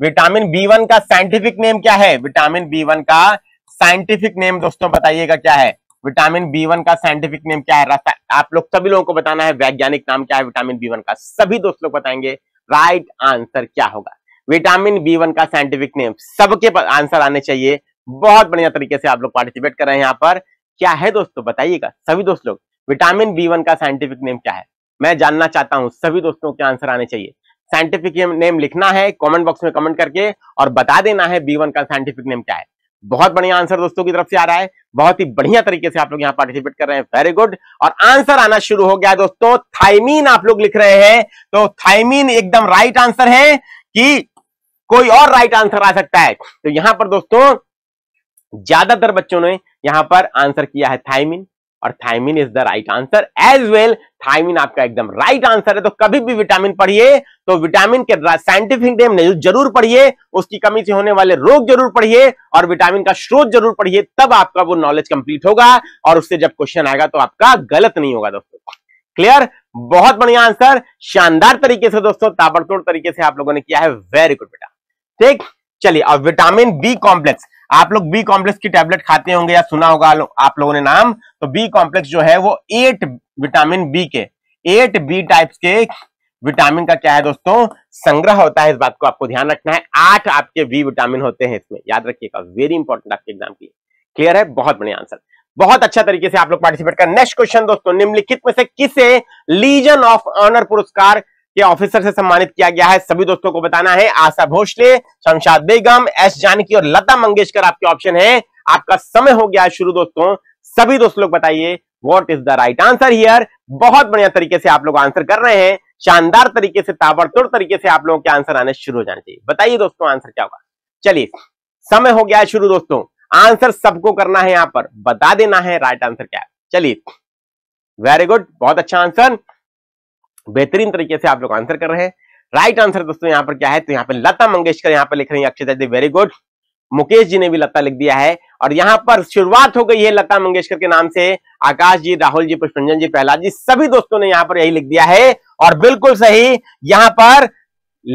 विटामिन बी वन का साइंटिफिक नेम क्या है विटामिन बी वन का साइंटिफिक नेम दोस्तों बताइएगा क्या है विटामिन बी वन का साइंटिफिक नेम क्या है आप लोग सभी लोगों को बताना है वैज्ञानिक नाम क्या है विटामिन बी वन का सभी दोस्त लोग बताएंगे राइट आंसर क्या होगा विटामिन बी वन का साइंटिफिक नेम सबके आंसर आने चाहिए बहुत बढ़िया तरीके से आप लोग पार्टिसिपेट कर रहे हैं यहाँ पर क्या है दोस्तों बताइएगा सभी दोस्त लोग विटामिन बी वन का साइंटिफिक नेम क्या है मैं जानना चाहता हूँ सभी दोस्तों के आंसर आने चाहिए साइंटिफिक नेम लिखना है कमेंट बॉक्स में कमेंट करके और बता देना है बी वन का साइंटिफिक नेम क्या है बहुत बढ़िया आंसर दोस्तों की तरफ से आ रहा है बहुत ही बढ़िया तरीके से आप लोग यहाँ पार्टिसिपेट कर रहे हैं वेरी गुड और आंसर आना शुरू हो गया दोस्तों थाइमीन आप लोग लिख रहे हैं तो थाइमीन एकदम राइट आंसर है कि कोई और राइट आंसर आ सकता है तो यहां पर दोस्तों ज्यादातर बच्चों ने यहां पर आंसर किया है थाइमिन और thiamine is the right answer as well thiamine आपका एकदम राइट right आंसर है तो कभी भी विटामिन पढ़िए तो विटामिन के साइंटिफिक नेम जरूर पढ़िए उसकी कमी से होने वाले रोग जरूर पढ़िए और विटामिन का स्रोत जरूर पढ़िए तब आपका वो नॉलेज कंप्लीट होगा और उससे जब क्वेश्चन आएगा तो आपका गलत नहीं होगा दोस्तों क्लियर बहुत बढ़िया आंसर शानदार तरीके से दोस्तों ताबड़तोड़ तरीके से आप लोगों ने किया है वेरी गुड बेटा ठीक चलिए अब विटामिन बी कॉम्प्लेक्स आप लोग बी कॉम्प्लेक्स की टैबलेट खाते होंगे या सुना होगा आप लोगों ने नाम तो बी कॉम्प्लेक्स जो है वो एट विटामिन बी के एट बी टाइप्स के विटामिन का क्या है दोस्तों संग्रह होता है इस बात को आपको ध्यान रखना है आठ आपके बी विटामिन होते हैं इसमें याद रखिएगा वेरी इंपॉर्टेंट आपके एग्जाम के लिए क्लियर है बहुत बढ़िया आंसर बहुत अच्छा तरीके से आप लोग पार्टिसिपेट कर नेक्स्ट क्वेश्चन दोस्तों निम्नलिखित में से किसे लीजन ऑफ ऑनर पुरस्कार के ऑफिसर से सम्मानित किया गया है सभी दोस्तों को बताना है आशा भोसले शमशाद बेगम एस जानकी और लता मंगेशकर आपके ऑप्शन है आपका समय हो गया शुरू दोस्तों सभी दोस्त लोग बताइए what is the right answer here बहुत बढ़िया तरीके से आप लोग आंसर कर रहे हैं शानदार तरीके से ताबड़तोड़ तरीके से आप लोगों के आंसर आने शुरू हो जाने चाहिए बताइए दोस्तों आंसर क्या होगा चलिए समय हो गया है शुरू दोस्तों आंसर सबको करना है यहां पर बता देना है राइट आंसर क्या है चलिए वेरी गुड बहुत अच्छा आंसर बेहतरीन तरीके से आप लोग आंसर कर रहे हैं राइट आंसर दोस्तों यहाँ पर क्या है तो यहाँ पे लता मंगेशकर यहाँ पर लिख रहे हैं अक्षय दी वेरी गुड मुकेश जी ने भी लता लिख दिया है और यहाँ पर शुरुआत हो गई है लता मंगेशकर के नाम से आकाश जी राहुल जी पुष्पंजन जी प्रहलाद जी सभी दोस्तों ने यहाँ पर यही लिख दिया है और बिल्कुल सही यहाँ पर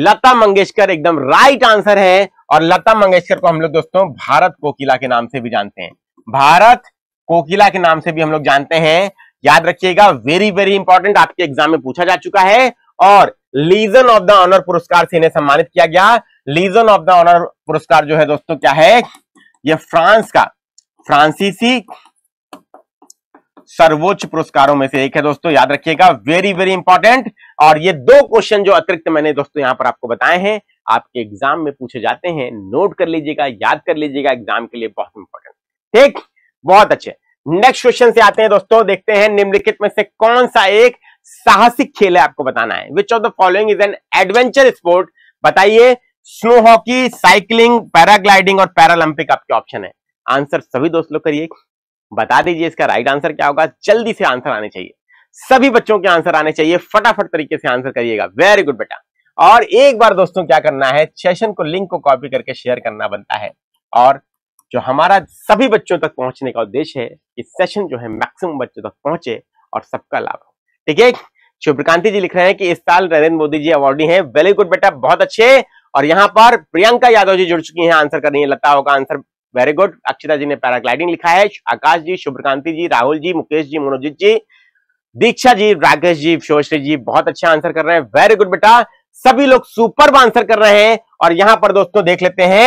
लता मंगेशकर एकदम राइट आंसर है और लता मंगेशकर को हम लोग दोस्तों भारत कोकिला के नाम से भी जानते हैं भारत कोकिला के नाम से भी हम लोग जानते हैं याद रखिएगा वेरी वेरी इंपॉर्टेंट आपके एग्जाम में पूछा जा चुका है और लीजन ऑफ द ऑनर पुरस्कार से इन्हें सम्मानित किया गया लीजन ऑफ द ऑनर पुरस्कार जो है दोस्तों क्या है यह फ्रांस का फ्रांसीसी सर्वोच्च पुरस्कारों में से एक है दोस्तों याद रखिएगा वेरी वेरी इंपॉर्टेंट और ये दो क्वेश्चन जो अतिरिक्त मैंने दोस्तों यहां पर आपको बताए हैं आपके एग्जाम में पूछे जाते हैं नोट कर लीजिएगा याद कर लीजिएगा एग्जाम के लिए बहुत इंपॉर्टेंट ठीक बहुत अच्छे नेक्स्ट क्वेश्चन से आते हैं दोस्तों देखते हैं निम्नलिखित में से कौन सा एक साहसिक खेल है आपको बताना है which of the following is an adventure sport बताइए स्नो हॉकी साइकिलिंग पैराग्लाइडिंग और पैरालंपिक आपके ऑप्शन है आंसर सभी दोस्त लोग करिए बता दीजिए इसका राइट आंसर क्या होगा जल्दी से आंसर आने चाहिए सभी बच्चों के आंसर आने चाहिए फटाफट तरीके से आंसर करिएगा वेरी गुड बेटा और एक बार दोस्तों क्या करना है सेशन को लिंक को कॉपी करके शेयर करना बनता है और जो हमारा सभी बच्चों तक पहुंचने का उद्देश्य है कि सेशन जो है मैक्सिमम बच्चों तक पहुंचे और सबका लाभ ठीक है शुभ्रकांति जी लिख रहे हैं कि इस साल नरेंद्र मोदी जी अवार्डी हैं वेरी गुड बेटा बहुत अच्छे और यहाँ पर प्रियंका यादव जी जुड़ चुकी हैं आंसर कर रही है लता होगा answer very good Akshita ji ने पैराग्लाइडिंग लिखा है आकाश जी शुभकांति जी राहुल जी मुकेश जी मनोजित जी दीक्षा जी राकेश जी शोश्री जी बहुत अच्छा आंसर कर रहे हैं वेरी गुड बेटा सभी लोग सुपर आंसर कर रहे हैं और यहां पर दोस्तों देख लेते हैं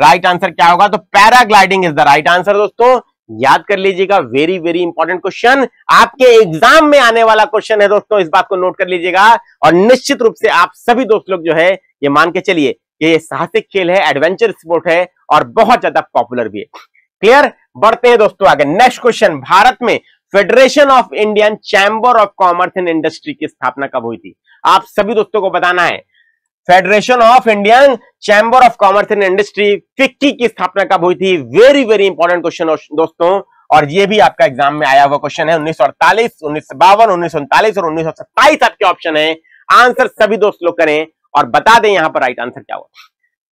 राइट आंसर क्या होगा तो paragliding is the right answer दोस्तों याद कर लीजिएगा वेरी वेरी इंपॉर्टेंट क्वेश्चन आपके एग्जाम में आने वाला क्वेश्चन है दोस्तों इस बात को नोट कर लीजिएगा और निश्चित रूप से आप सभी दोस्त लोग जो है ये मान के चलिए ये साहसिक खेल है एडवेंचर स्पोर्ट है और बहुत ज्यादा पॉपुलर भी है क्लियर बढ़ते हैं दोस्तों आगे नेक्स्ट क्वेश्चन भारत में federation of Indian chamber of commerce and industry की स्थापना कब हुई थी आप सभी दोस्तों को बताना है federation of Indian chamber of commerce and industry FICCI की स्थापना कब हुई थी वेरी वेरी इंपॉर्टेंट क्वेश्चन दोस्तों और ये भी आपका एग्जाम में आया हुआ क्वेश्चन है उन्नीस सौ अड़तालीस उन्नीस सौ बावन उन्नीस सौ उनतालीस और उन्नीस सौ सत्ताईस आपके ऑप्शन है आंसर सभी दोस्त लोग करें और बता दें यहां पर राइट आंसर क्या हुआ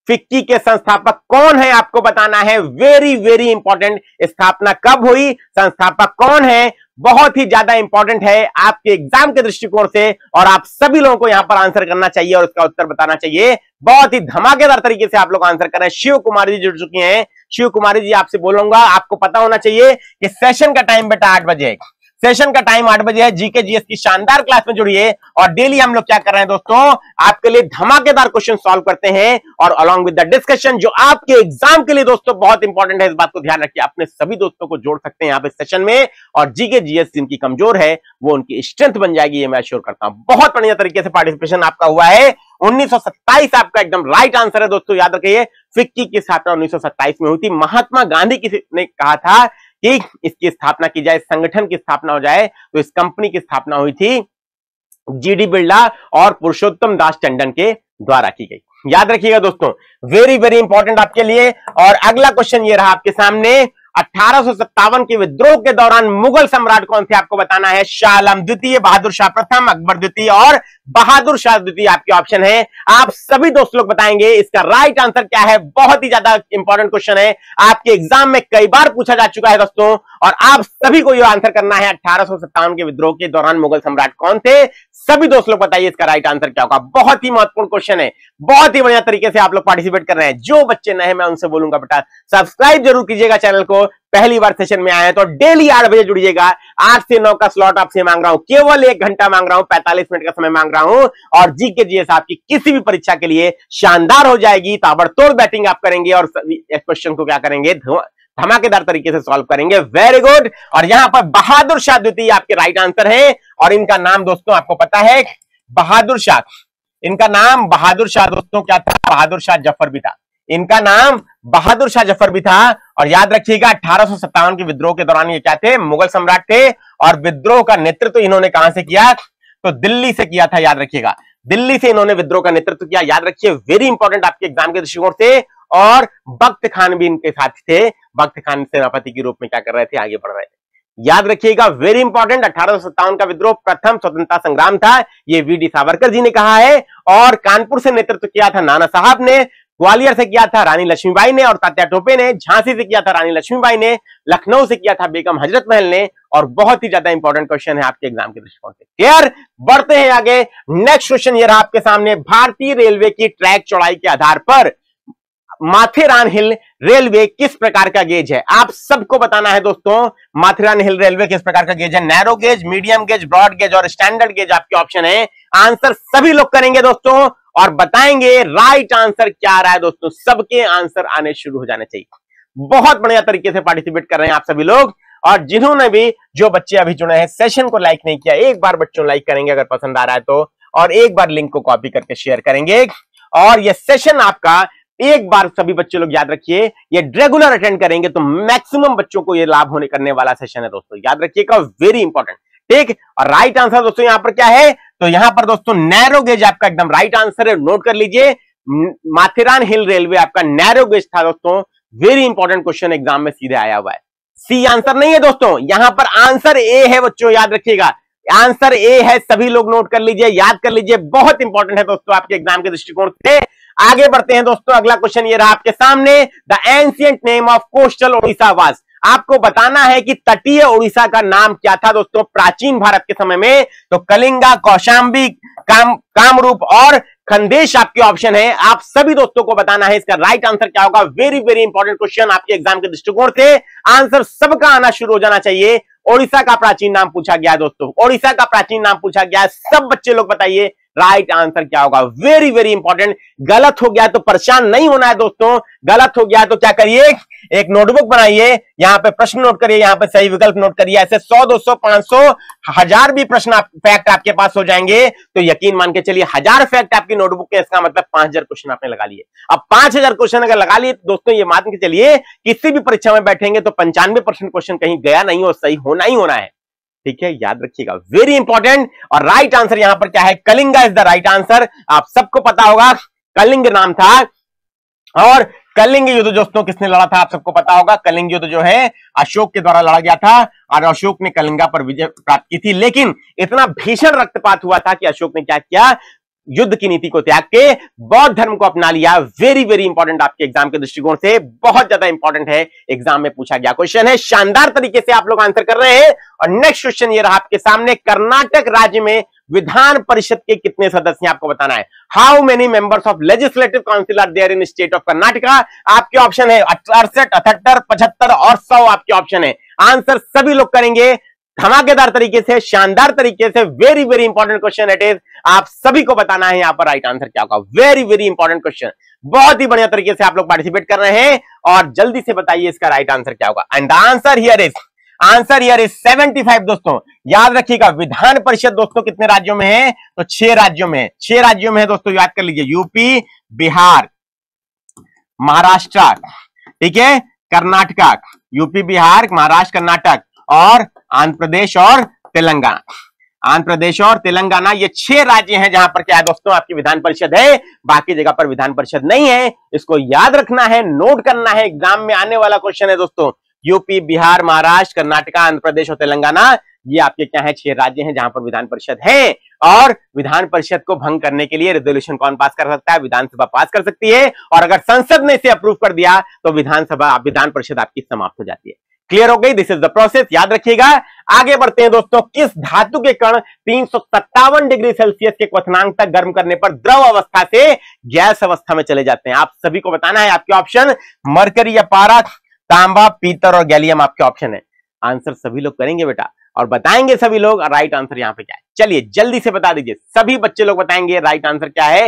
फिक्की के संस्थापक कौन है आपको बताना है वेरी वेरी इंपॉर्टेंट स्थापना कब हुई संस्थापक कौन है बहुत ही ज्यादा इंपॉर्टेंट है आपके एग्जाम के दृष्टिकोण से और आप सभी लोगों को यहां पर आंसर करना चाहिए और उसका उत्तर बताना चाहिए बहुत ही धमाकेदार तरीके से आप लोग आंसर कर रहे हैं शिव कुमारी जी जुड़ चुके हैं शिव कुमारी जी आपसे बोलूंगा आपको पता होना चाहिए कि सेशन का टाइम बेटा आठ बजे सेशन का टाइम आठ बजे है जीके जीएस की शानदार क्लास में जुड़िए और डेली हम लोग क्या कर रहे हैं दोस्तों आपके लिए धमाकेदार क्वेश्चन सॉल्व करते हैं और अलॉन्ग विद द डिस्कशन जो आपके एग्जाम के लिए दोस्तों बहुत इंपॉर्टेंट है इस बात को ध्यान रखिए अपने सभी दोस्तों को जोड़ सकते हैं यहाँ पे सेशन में और जीके जीएस जिनकी कमजोर है वो उनकी स्ट्रेंथ बन जाएगी ये मैं श्योर करता हूं बहुत बढ़िया तरीके से पार्टिसिपेशन आपका हुआ है उन्नीस आपका एकदम राइट आंसर है दोस्तों याद रखिए फिक्की की स्थापना उन्नीस में हुई थी महात्मा गांधी किसी ने कहा था कि इसकी स्थापना की जाए संगठन की स्थापना हो जाए तो इस कंपनी की स्थापना हुई थी जीडी बिरला और पुरुषोत्तम दास टंडन के द्वारा की गई याद रखिएगा दोस्तों वेरी वेरी इंपॉर्टेंट आपके लिए और अगला क्वेश्चन ये रहा आपके सामने अठारह के विद्रोह के दौरान मुगल सम्राट कौन थे आपको बताना है शाह आलम द्वितीय बहादुर शाह प्रथम अकबर द्वितीय और बहादुर शाह द्वितीय आपके ऑप्शन है आप सभी दोस्त लोग बताएंगे इसका राइट आंसर क्या है बहुत ही ज्यादा इंपॉर्टेंट क्वेश्चन है आपके एग्जाम में कई बार पूछा जा चुका है दोस्तों और आप सभी को यह आंसर करना है अठारह के विद्रोह के दौरान मुगल सम्राट कौन थे सभी दोस्त लोग बताइए इसका राइट आंसर क्या होगा बहुत ही महत्वपूर्ण क्वेश्चन है बहुत ही बढ़िया तरीके से आप लोग पार्टिसिपेट कर रहे हैं जो बच्चे नए मैं उनसे बोलूंगा बेटा सब्सक्राइब जरूर कीजिएगा चैनल को पहली बार सेशन में आए हैं तो डेली आठ बजे जुड़िएगा आठ से नौ का स्लॉट आपसे मांग रहा हूं केवल एक घंटा मांग रहा हूं पैंतालीस मिनट का समय मांग रहा हूं और जी के जीएस आपकी किसी भी परीक्षा के लिए शानदार हो जाएगी ताबड़तोड़ बैटिंग आप करेंगे और इस क्वेश्चन को क्या करेंगे धमाकेदार तरीके से सॉल्व करेंगे वेरी गुड और यहां पर बहादुर शाह द्वितीय आपके राइट आंसर है और इनका नाम दोस्तों आपको पता है बहादुर शाह इनका नाम बहादुर शाह दोस्तों क्या था बहादुर शाह जफर भी था इनका नाम बहादुर शाह जफर भी था और याद रखिएगा अठारह के विद्रोह के दौरान ये क्या थे मुगल सम्राट थे और विद्रोह का नेतृत्व तो इन्होंने कहां से किया तो दिल्ली से किया था याद रखिएगा दिल्ली से इन्होंने विद्रोह का नेतृत्व किया याद रखिए वेरी इंपॉर्टेंट आपके एग्जाम के दृष्टिकोण से और भक्त खान भी इनके साथ थे भक्त खान सेनापति के रूप में क्या कर रहे थे आगे बढ़ रहे थे याद रखिएगा वेरी इंपॉर्टेंट अठारह का विद्रोह प्रथम स्वतंत्रता संग्राम था ये वी डी सावरकर जी ने कहा है और कानपुर से नेतृत्व किया था नाना साहब ने ग्वालियर से किया था रानी लक्ष्मीबाई ने और तात्या टोपे ने झांसी से किया था रानी लक्ष्मीबाई ने लखनऊ से किया था बेगम हजरत महल ने और बहुत ही ज्यादा इंपॉर्टेंट क्वेश्चन है आपके एग्जाम के दृष्टिकोण से क्लियर बढ़ते हैं आगे नेक्स्ट क्वेश्चन ये रहा आपके सामने भारतीय रेलवे की ट्रैक चौड़ाई के आधार पर माथेरान हिल रेलवे किस प्रकार का गेज है आप सबको बताना है दोस्तों माथेरान हिल रेलवे किस प्रकार का गेज है narrow gauge medium gauge broad gauge और स्टैंडर्ड गेज आपके ऑप्शन है आंसर सभी लोग करेंगे दोस्तों और बताएंगे राइट आंसर क्या आ रहा है दोस्तों सबके आंसर आने शुरू हो जाने चाहिए बहुत बढ़िया तरीके से पार्टिसिपेट कर रहे हैं आप सभी लोग और जिन्होंने भी जो बच्चे अभी जुड़े हैं सेशन को लाइक नहीं किया एक बार बच्चों लाइक करेंगे अगर पसंद आ रहा है तो और एक बार लिंक को कॉपी करके शेयर करेंगे और यह सेशन आपका एक बार सभी बच्चे लोग याद रखिए ये रेगुलर अटेंड करेंगे तो मैक्सिमम बच्चों को ये लाभ होने करने वाला सेशन है दोस्तों याद रखिएगा वेरी इंपॉर्टेंट ठीक और राइट आंसर दोस्तों यहां पर क्या है तो यहां पर दोस्तों नैरो गेज आपका एकदम राइट आंसर है नोट कर लीजिए माथेरान हिल रेलवे आपका नैरो गेज था दोस्तों वेरी इंपॉर्टेंट क्वेश्चन एग्जाम में सीधे आया हुआ है सी आंसर नहीं है दोस्तों यहां पर आंसर ए है बच्चों याद रखिएगा आंसर ए है सभी लोग नोट कर लीजिए याद कर लीजिए बहुत इंपॉर्टेंट है दोस्तों आपके एग्जाम के दृष्टिकोण से आगे बढ़ते हैं दोस्तों अगला क्वेश्चन ये रहा आपके सामने the ancient name of coastal Odisha was आपको बताना है कि तटीय उड़ीसा का नाम क्या था दोस्तों प्राचीन भारत के समय में तो कलिंगा कौशाम्बी काम कामरूप और खंदेश आपके ऑप्शन है आप सभी दोस्तों को बताना है इसका राइट आंसर क्या होगा वेरी वेरी इंपॉर्टेंट क्वेश्चन आपके एग्जाम के दृष्टिकोण से आंसर सबका आना शुरू हो जाना चाहिए ओडिशा का प्राचीन नाम पूछा गया दोस्तों ओडिशा का प्राचीन नाम पूछा गया है सब बच्चे लोग बताइए राइट आंसर क्या होगा वेरी वेरी इंपॉर्टेंट गलत हो गया तो परेशान नहीं होना है दोस्तों गलत हो गया तो क्या करिए एक नोटबुक बनाइए यहाँ पे प्रश्न नोट करिए यहाँ पे सही विकल्प नोट करिए ऐसे 100 200 500 पांच हजार भी प्रश्न आप, फैक्ट आपके पास हो जाएंगे तो यकीन मान के चलिए हजार फैक्ट आपकी नोटबुक के इसका मतलब पांच हजार क्वेश्चन आपने लगा लिए अब पांच हजार क्वेश्चन अगर लगा लिए तो दोस्तों ये मान के चलिए किसी भी परीक्षा में बैठेंगे तो पंचानवे क्वेश्चन कहीं गया नहीं और सही होना ही होना है ठीक है याद रखिएगा वेरी इंपॉर्टेंट और राइट आंसर यहां पर क्या है Kalinga is the right answer आप सबको पता होगा कलिंग नाम था और कलिंग युद्ध दोस्तों किसने लड़ा था आप सबको पता होगा कलिंग युद्ध जो है अशोक के द्वारा लड़ा गया था और अशोक ने कलिंगा पर विजय प्राप्त की थी लेकिन इतना भीषण रक्तपात हुआ था कि अशोक ने क्या किया युद्ध की नीति को त्याग के बौद्ध धर्म को अपना लिया वेरी वेरी इंपॉर्टेंट आपके एग्जाम के दृष्टिकोण से बहुत ज्यादा इंपॉर्टेंट है एग्जाम में पूछा गया क्वेश्चन है शानदार तरीके से आप लोग आंसर कर रहे हैं और नेक्स्ट क्वेश्चन ये रहा आपके सामने कर्नाटक राज्य में विधान परिषद के कितने सदस्य आपको बताना है how many members of legislative council are there in state of Karnataka आपके ऑप्शन है अड़सठ अठहत्तर पचहत्तर और सौ आपके ऑप्शन है आंसर सभी लोग करेंगे धमाकेदार तरीके से शानदार तरीके से very very important question it is आप सभी को बताना है यहां पर राइट आंसर क्या होगा वेरी वेरी इंपॉर्टेंट क्वेश्चन बहुत ही बढ़िया तरीके से आप लोग पार्टिसिपेट कर रहे हैं और जल्दी से बताइए इसका राइट आंसर क्या होगा and answer here is answer here is 75 दोस्तों याद रखिएगा विधान परिषद दोस्तों कितने राज्यों में है तो छह राज्यों में छह राज्यों में है दोस्तों याद कर लीजिए यूपी बिहार महाराष्ट्र ठीक है कर्नाटका यूपी बिहार महाराष्ट्र कर्नाटक और आंध्र प्रदेश और तेलंगाना आंध्र प्रदेश और तेलंगाना ये छह राज्य हैं जहां पर क्या है दोस्तों आपकी विधान परिषद है बाकी जगह पर विधान परिषद नहीं है इसको याद रखना है नोट करना है एग्जाम में आने वाला क्वेश्चन है दोस्तों यूपी बिहार महाराष्ट्र कर्नाटका आंध्र प्रदेश और तेलंगाना ये आपके क्या है छह राज्य हैं जहां पर विधान परिषद है और विधान परिषद को भंग करने के लिए रेजोल्यूशन कौन पास कर सकता है विधानसभा पास कर सकती है और अगर संसद ने इसे अप्रूव कर दिया तो विधानसभा विधान परिषद आपकी समाप्त हो जाती है क्लियर हो गई दिस इज द प्रोसेस याद रखिएगा आगे बढ़ते हैं दोस्तों किस धातु के कण तीन डिग्री सेल्सियस के क्वनांक तक गर्म करने पर द्रव अवस्था से गैस अवस्था में चले जाते हैं आप सभी को बताना है आपके ऑप्शन मरकरी या पारा तांबा पीतर और गैलियम आपके ऑप्शन है आंसर सभी लोग करेंगे बेटा और बताएंगे सभी लोग राइट आंसर यहाँ पे क्या है चलिए जल्दी से बता दीजिए सभी बच्चे लोग बताएंगे राइट आंसर क्या है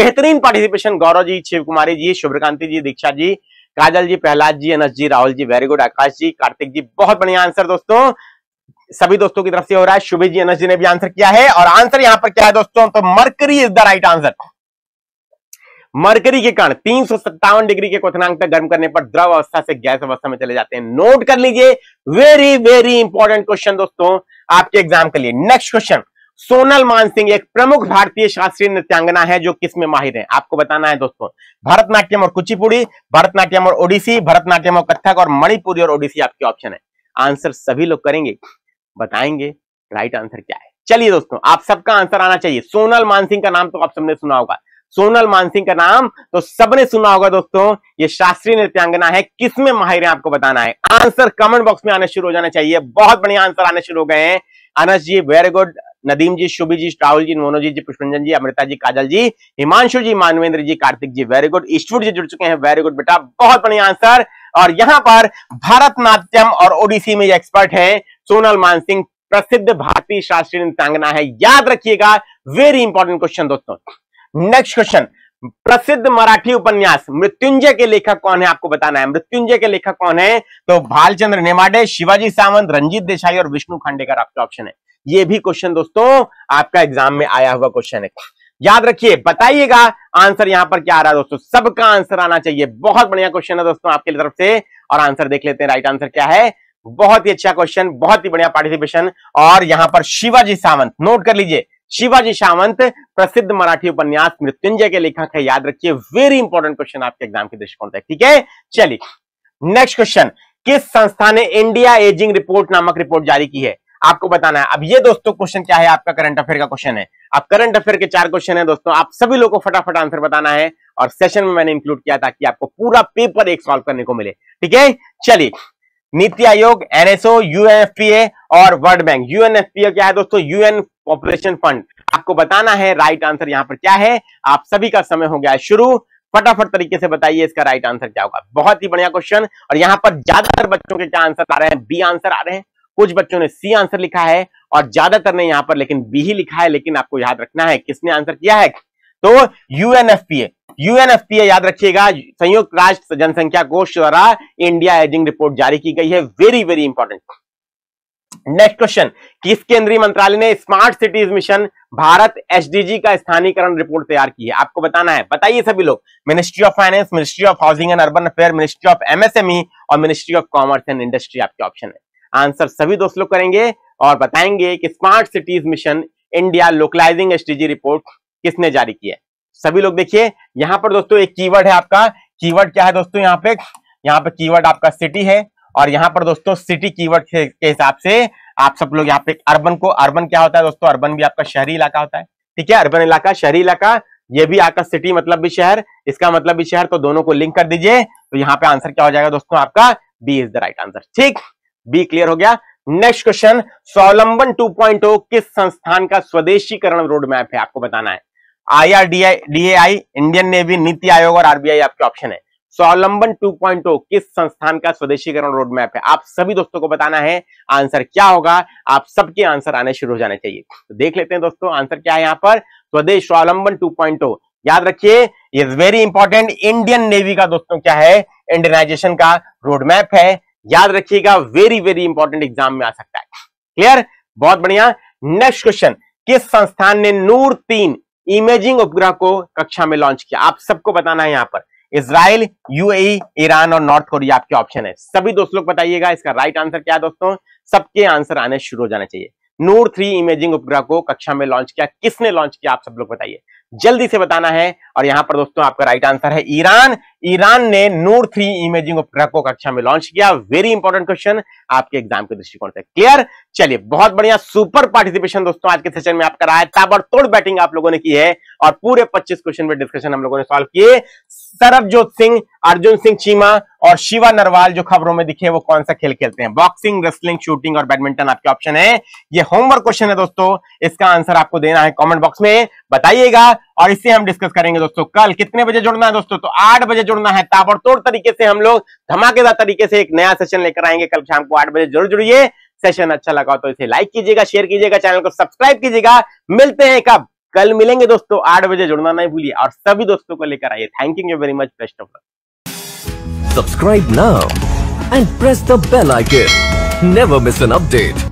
बेहतरीन participation Gaurav ji Shiv Kumari ji Shubhrakanti ji Diksha ji Kajal ji Prahlad ji Anas ji Rahul ji very good Akash ji Kartik ji बहुत बढ़िया आंसर दोस्तों सभी दोस्तों की तरफ से हो रहा है शुभे जी अनस जी ने भी आंसर किया है और आंसर यहाँ पर क्या है दोस्तों तो mercury is the right answer mercury के कण तीन डिग्री के क्वनांक तक गर्म करने पर द्रव अवस्था से गैस अवस्था में चले जाते हैं नोट कर लीजिए वेरी वेरी इंपॉर्टेंट क्वेश्चन दोस्तों आपके एग्जाम के लिए नेक्स्ट क्वेश्चन सोनल मान सिंह एक प्रमुख भारतीय शास्त्रीय नृत्यांगना है जो किस में माहिर है आपको बताना है दोस्तों भरतनाट्यम और कुचिपुड़ी भरतनाट्यम और ओडिसी भरतनाट्यम और कथक और मणिपुरी और ओडिसी आपके ऑप्शन है आंसर सभी लोग करेंगे बताएंगे राइट आंसर क्या है चलिए दोस्तों आप सबका आंसर आना चाहिए सोनल मानसिंह का नाम तो आप सबने सुना होगा सोनल मानसिंह का नाम तो सबने सुना होगा दोस्तों ये शास्त्रीय नृत्यांगना है किसमें माहिर है आपको बताना है आंसर कमेंट बॉक्स में आने शुरू हो जाना चाहिए बहुत बढ़िया आंसर आने शुरू हो गए हैं Anas ji very good Nadeem ji Shubhi ji Rahul ji Mono ji ji ji Amrita ji Kajal ji Himanshu ji Manvendra ji Kartik ji very good Ishwar ji जुड़ चुके हैं वेरी गुड बेटा बहुत बढ़िया आंसर और यहाँ पर भारतनाट्यम और ओडिसी में एक्सपर्ट है सोनल मानसिंह प्रसिद्ध भारतीय शास्त्रीय नृत्यांगना है याद रखिएगा वेरी इंपॉर्टेंट क्वेश्चन दोस्तों नेक्स्ट क्वेश्चन प्रसिद्ध मराठी उपन्यास मृत्युंजय के लेखक कौन है आपको बताना है मृत्युंजय के लेखक कौन है तो भालचंद्र नेमाडे शिवाजी सावंत रंजीत देसाई और विष्णु खांडेकर आपका ऑप्शन है ये भी क्वेश्चन दोस्तों आपका एग्जाम में आया हुआ क्वेश्चन है याद रखिए बताइएगा आंसर यहां पर क्या आ रहा है दोस्तों सबका आंसर आना चाहिए बहुत बढ़िया क्वेश्चन है दोस्तों आपके तरफ से और आंसर देख लेते हैं राइट आंसर क्या है बहुत ही अच्छा क्वेश्चन बहुत ही बढ़िया पार्टिसिपेशन और यहां पर शिवाजी सावंत नोट कर लीजिए शिवाजी सावंत प्रसिद्ध मराठी उपन्यास मृत्युंजय के लेखक है याद रखिए वेरी इंपॉर्टेंट क्वेश्चन आपके एग्जाम के दृष्टिकोण से ठीक है चलिए नेक्स्ट क्वेश्चन किस संस्था ने इंडिया एजिंग रिपोर्ट नामक रिपोर्ट जारी की है आपको बताना है अब ये दोस्तों क्वेश्चन क्या है आपका करंट अफेयर का क्वेश्चन है अब करंट अफेयर के चार क्वेश्चन है दोस्तों आप सभी लोगों को फटाफट आंसर बताना है और सेशन में मैंने इंक्लूड किया ताकि आपको पूरा पेपर एक सॉल्व करने को मिले ठीक है चलिए नीति आयोग एनएसओ यूएनएफपीए और वर्ल्ड बैंक यूएनएफपीए क्या है दोस्तों यूएन पॉपुलेशन फंड आपको बताना है राइट आंसर यहां पर क्या है आप सभी का समय हो गया शुरू फटाफट तरीके से बताइए इसका राइट आंसर क्या होगा बहुत ही बढ़िया क्वेश्चन और यहाँ पर ज्यादातर बच्चों के क्या आंसर आ रहे हैं बी आंसर आ रहे हैं कुछ बच्चों ने सी आंसर लिखा है और ज्यादातर ने यहाँ पर लेकिन बी ही लिखा है लेकिन आपको याद रखना है किसने आंसर किया है तो यूएनएफपीए यूएनएफपीए याद रखिएगा संयुक्त राष्ट्र जनसंख्या कोष द्वारा इंडिया एजिंग रिपोर्ट जारी की गई है very very important next question किस केंद्रीय मंत्रालय ने smart cities mission Bharat SDG का स्थानीयकरण रिपोर्ट तैयार की है आपको बताना है बताइए सभी लोग ministry of finance ministry of housing and urban affair ministry of MSME और ministry of commerce and industry आपके ऑप्शन है आंसर सभी दोस्त लोग करेंगे और बताएंगे कि smart cities mission India localising SDG report किसने जारी की है सभी लोग देखिए यहाँ पर दोस्तों एक कीवर्ड है आपका कीवर्ड क्या है दोस्तों यहाँ पे यहाँ पे कीवर्ड आपका सिटी है और यहाँ पर दोस्तों सिटी कीवर्ड के हिसाब से आप सब लोग यहाँ पे अर्बन को अर्बन क्या होता है दोस्तों अर्बन भी आपका शहरी इलाका होता है ठीक है अर्बन इलाका शहरी इलाका ये भी आपका सिटी मतलब भी शहर इसका मतलब भी शहर तो दोनों को लिंक कर दीजिए तो यहाँ पे आंसर क्या हो जाएगा दोस्तों आपका B is the right answer ठीक बी क्लियर हो गया नेक्स्ट क्वेश्चन स्वावलंबन टू किस संस्थान का स्वदेशीकरण रोड मैप है आपको बताना है I R D I D A I Indian navy NITI Aayog और आरबीआई आपके ऑप्शन है स्वावलंबन 2.0 किस संस्थान का स्वदेशीकरण रोड मैप है आप सभी दोस्तों को बताना है आंसर क्या होगा आप सबके आंसर आने शुरू हो जाने चाहिए तो देख लेते हैं दोस्तों आंसर क्या है यहाँ पर स्वदेश स्वावलंबन 2.0 याद रखिए ये वेरी इंपॉर्टेंट इंडियन नेवी का दोस्तों क्या है इंडियनाइजेशन का रोड मैप है याद रखिएगा वेरी वेरी इंपॉर्टेंट एग्जाम में आ सकता है क्लियर बहुत बढ़िया नेक्स्ट क्वेश्चन किस संस्थान ने नूर तीन इमेजिंग उपग्रह को कक्षा में लॉन्च किया आप सबको बताना है यहाँ पर इसराइल यूएई ईरान और नॉर्थ कोरिया आपके ऑप्शन है सभी दोस्त लोग बताइएगा इसका राइट आंसर क्या है दोस्तों सबके आंसर आने शुरू हो जाना चाहिए नूर थ्री इमेजिंग उपग्रह को कक्षा में लॉन्च किया किसने लॉन्च किया आप सब लोग बताइए जल्दी से बताना है और यहाँ पर दोस्तों आपका राइट आंसर है ईरान ईरान ने नूर थ्री इमेजिंग उपग्रह को कक्षा में लॉन्च किया वेरी इंपॉर्टेंट क्वेश्चन आपके एग्जाम के दृष्टिकोण से क्लियर चलिए बहुत बढ़िया सुपर पार्टिसिपेशन दोस्तों आज के सेशन में आपका रहा ताबड़तोड़ बैटिंग आप लोगों ने की है और पूरे 25 क्वेश्चन में डिस्कशन हम लोगों ने सॉल्व किए सरबजोत सिंह अर्जुन सिंह चीमा और शिवा नरवाल जो खबरों में दिखे वो कौन सा खेल खेलते हैं बॉक्सिंग रेसलिंग शूटिंग और बैडमिंटन आपके ऑप्शन है ये होमवर्क क्वेश्चन है दोस्तों इसका आंसर आपको देना है कमेंट बॉक्स में बताइएगा और इसे हम डिस्कस करेंगे दोस्तों कल कितने बजे जुड़ना है दोस्तों तो आठ बजे जुड़ना है ताबड़तोड़ तरीके से हम लोग धमाकेदार तरीके से एक नया सेशन लेकर आएंगे कल शाम को आठ बजे जरूर जुड़िए सेशन अच्छा लगा तो इसे लाइक कीजिएगा शेयर कीजिएगा चैनल को सब्सक्राइब कीजिएगा मिलते हैं कब कल मिलेंगे दोस्तों आठ बजे जुड़ना नहीं भूलिए और सभी दोस्तों को लेकर आइए thank you very much best of luck subscribe now and press the bell icon never miss an update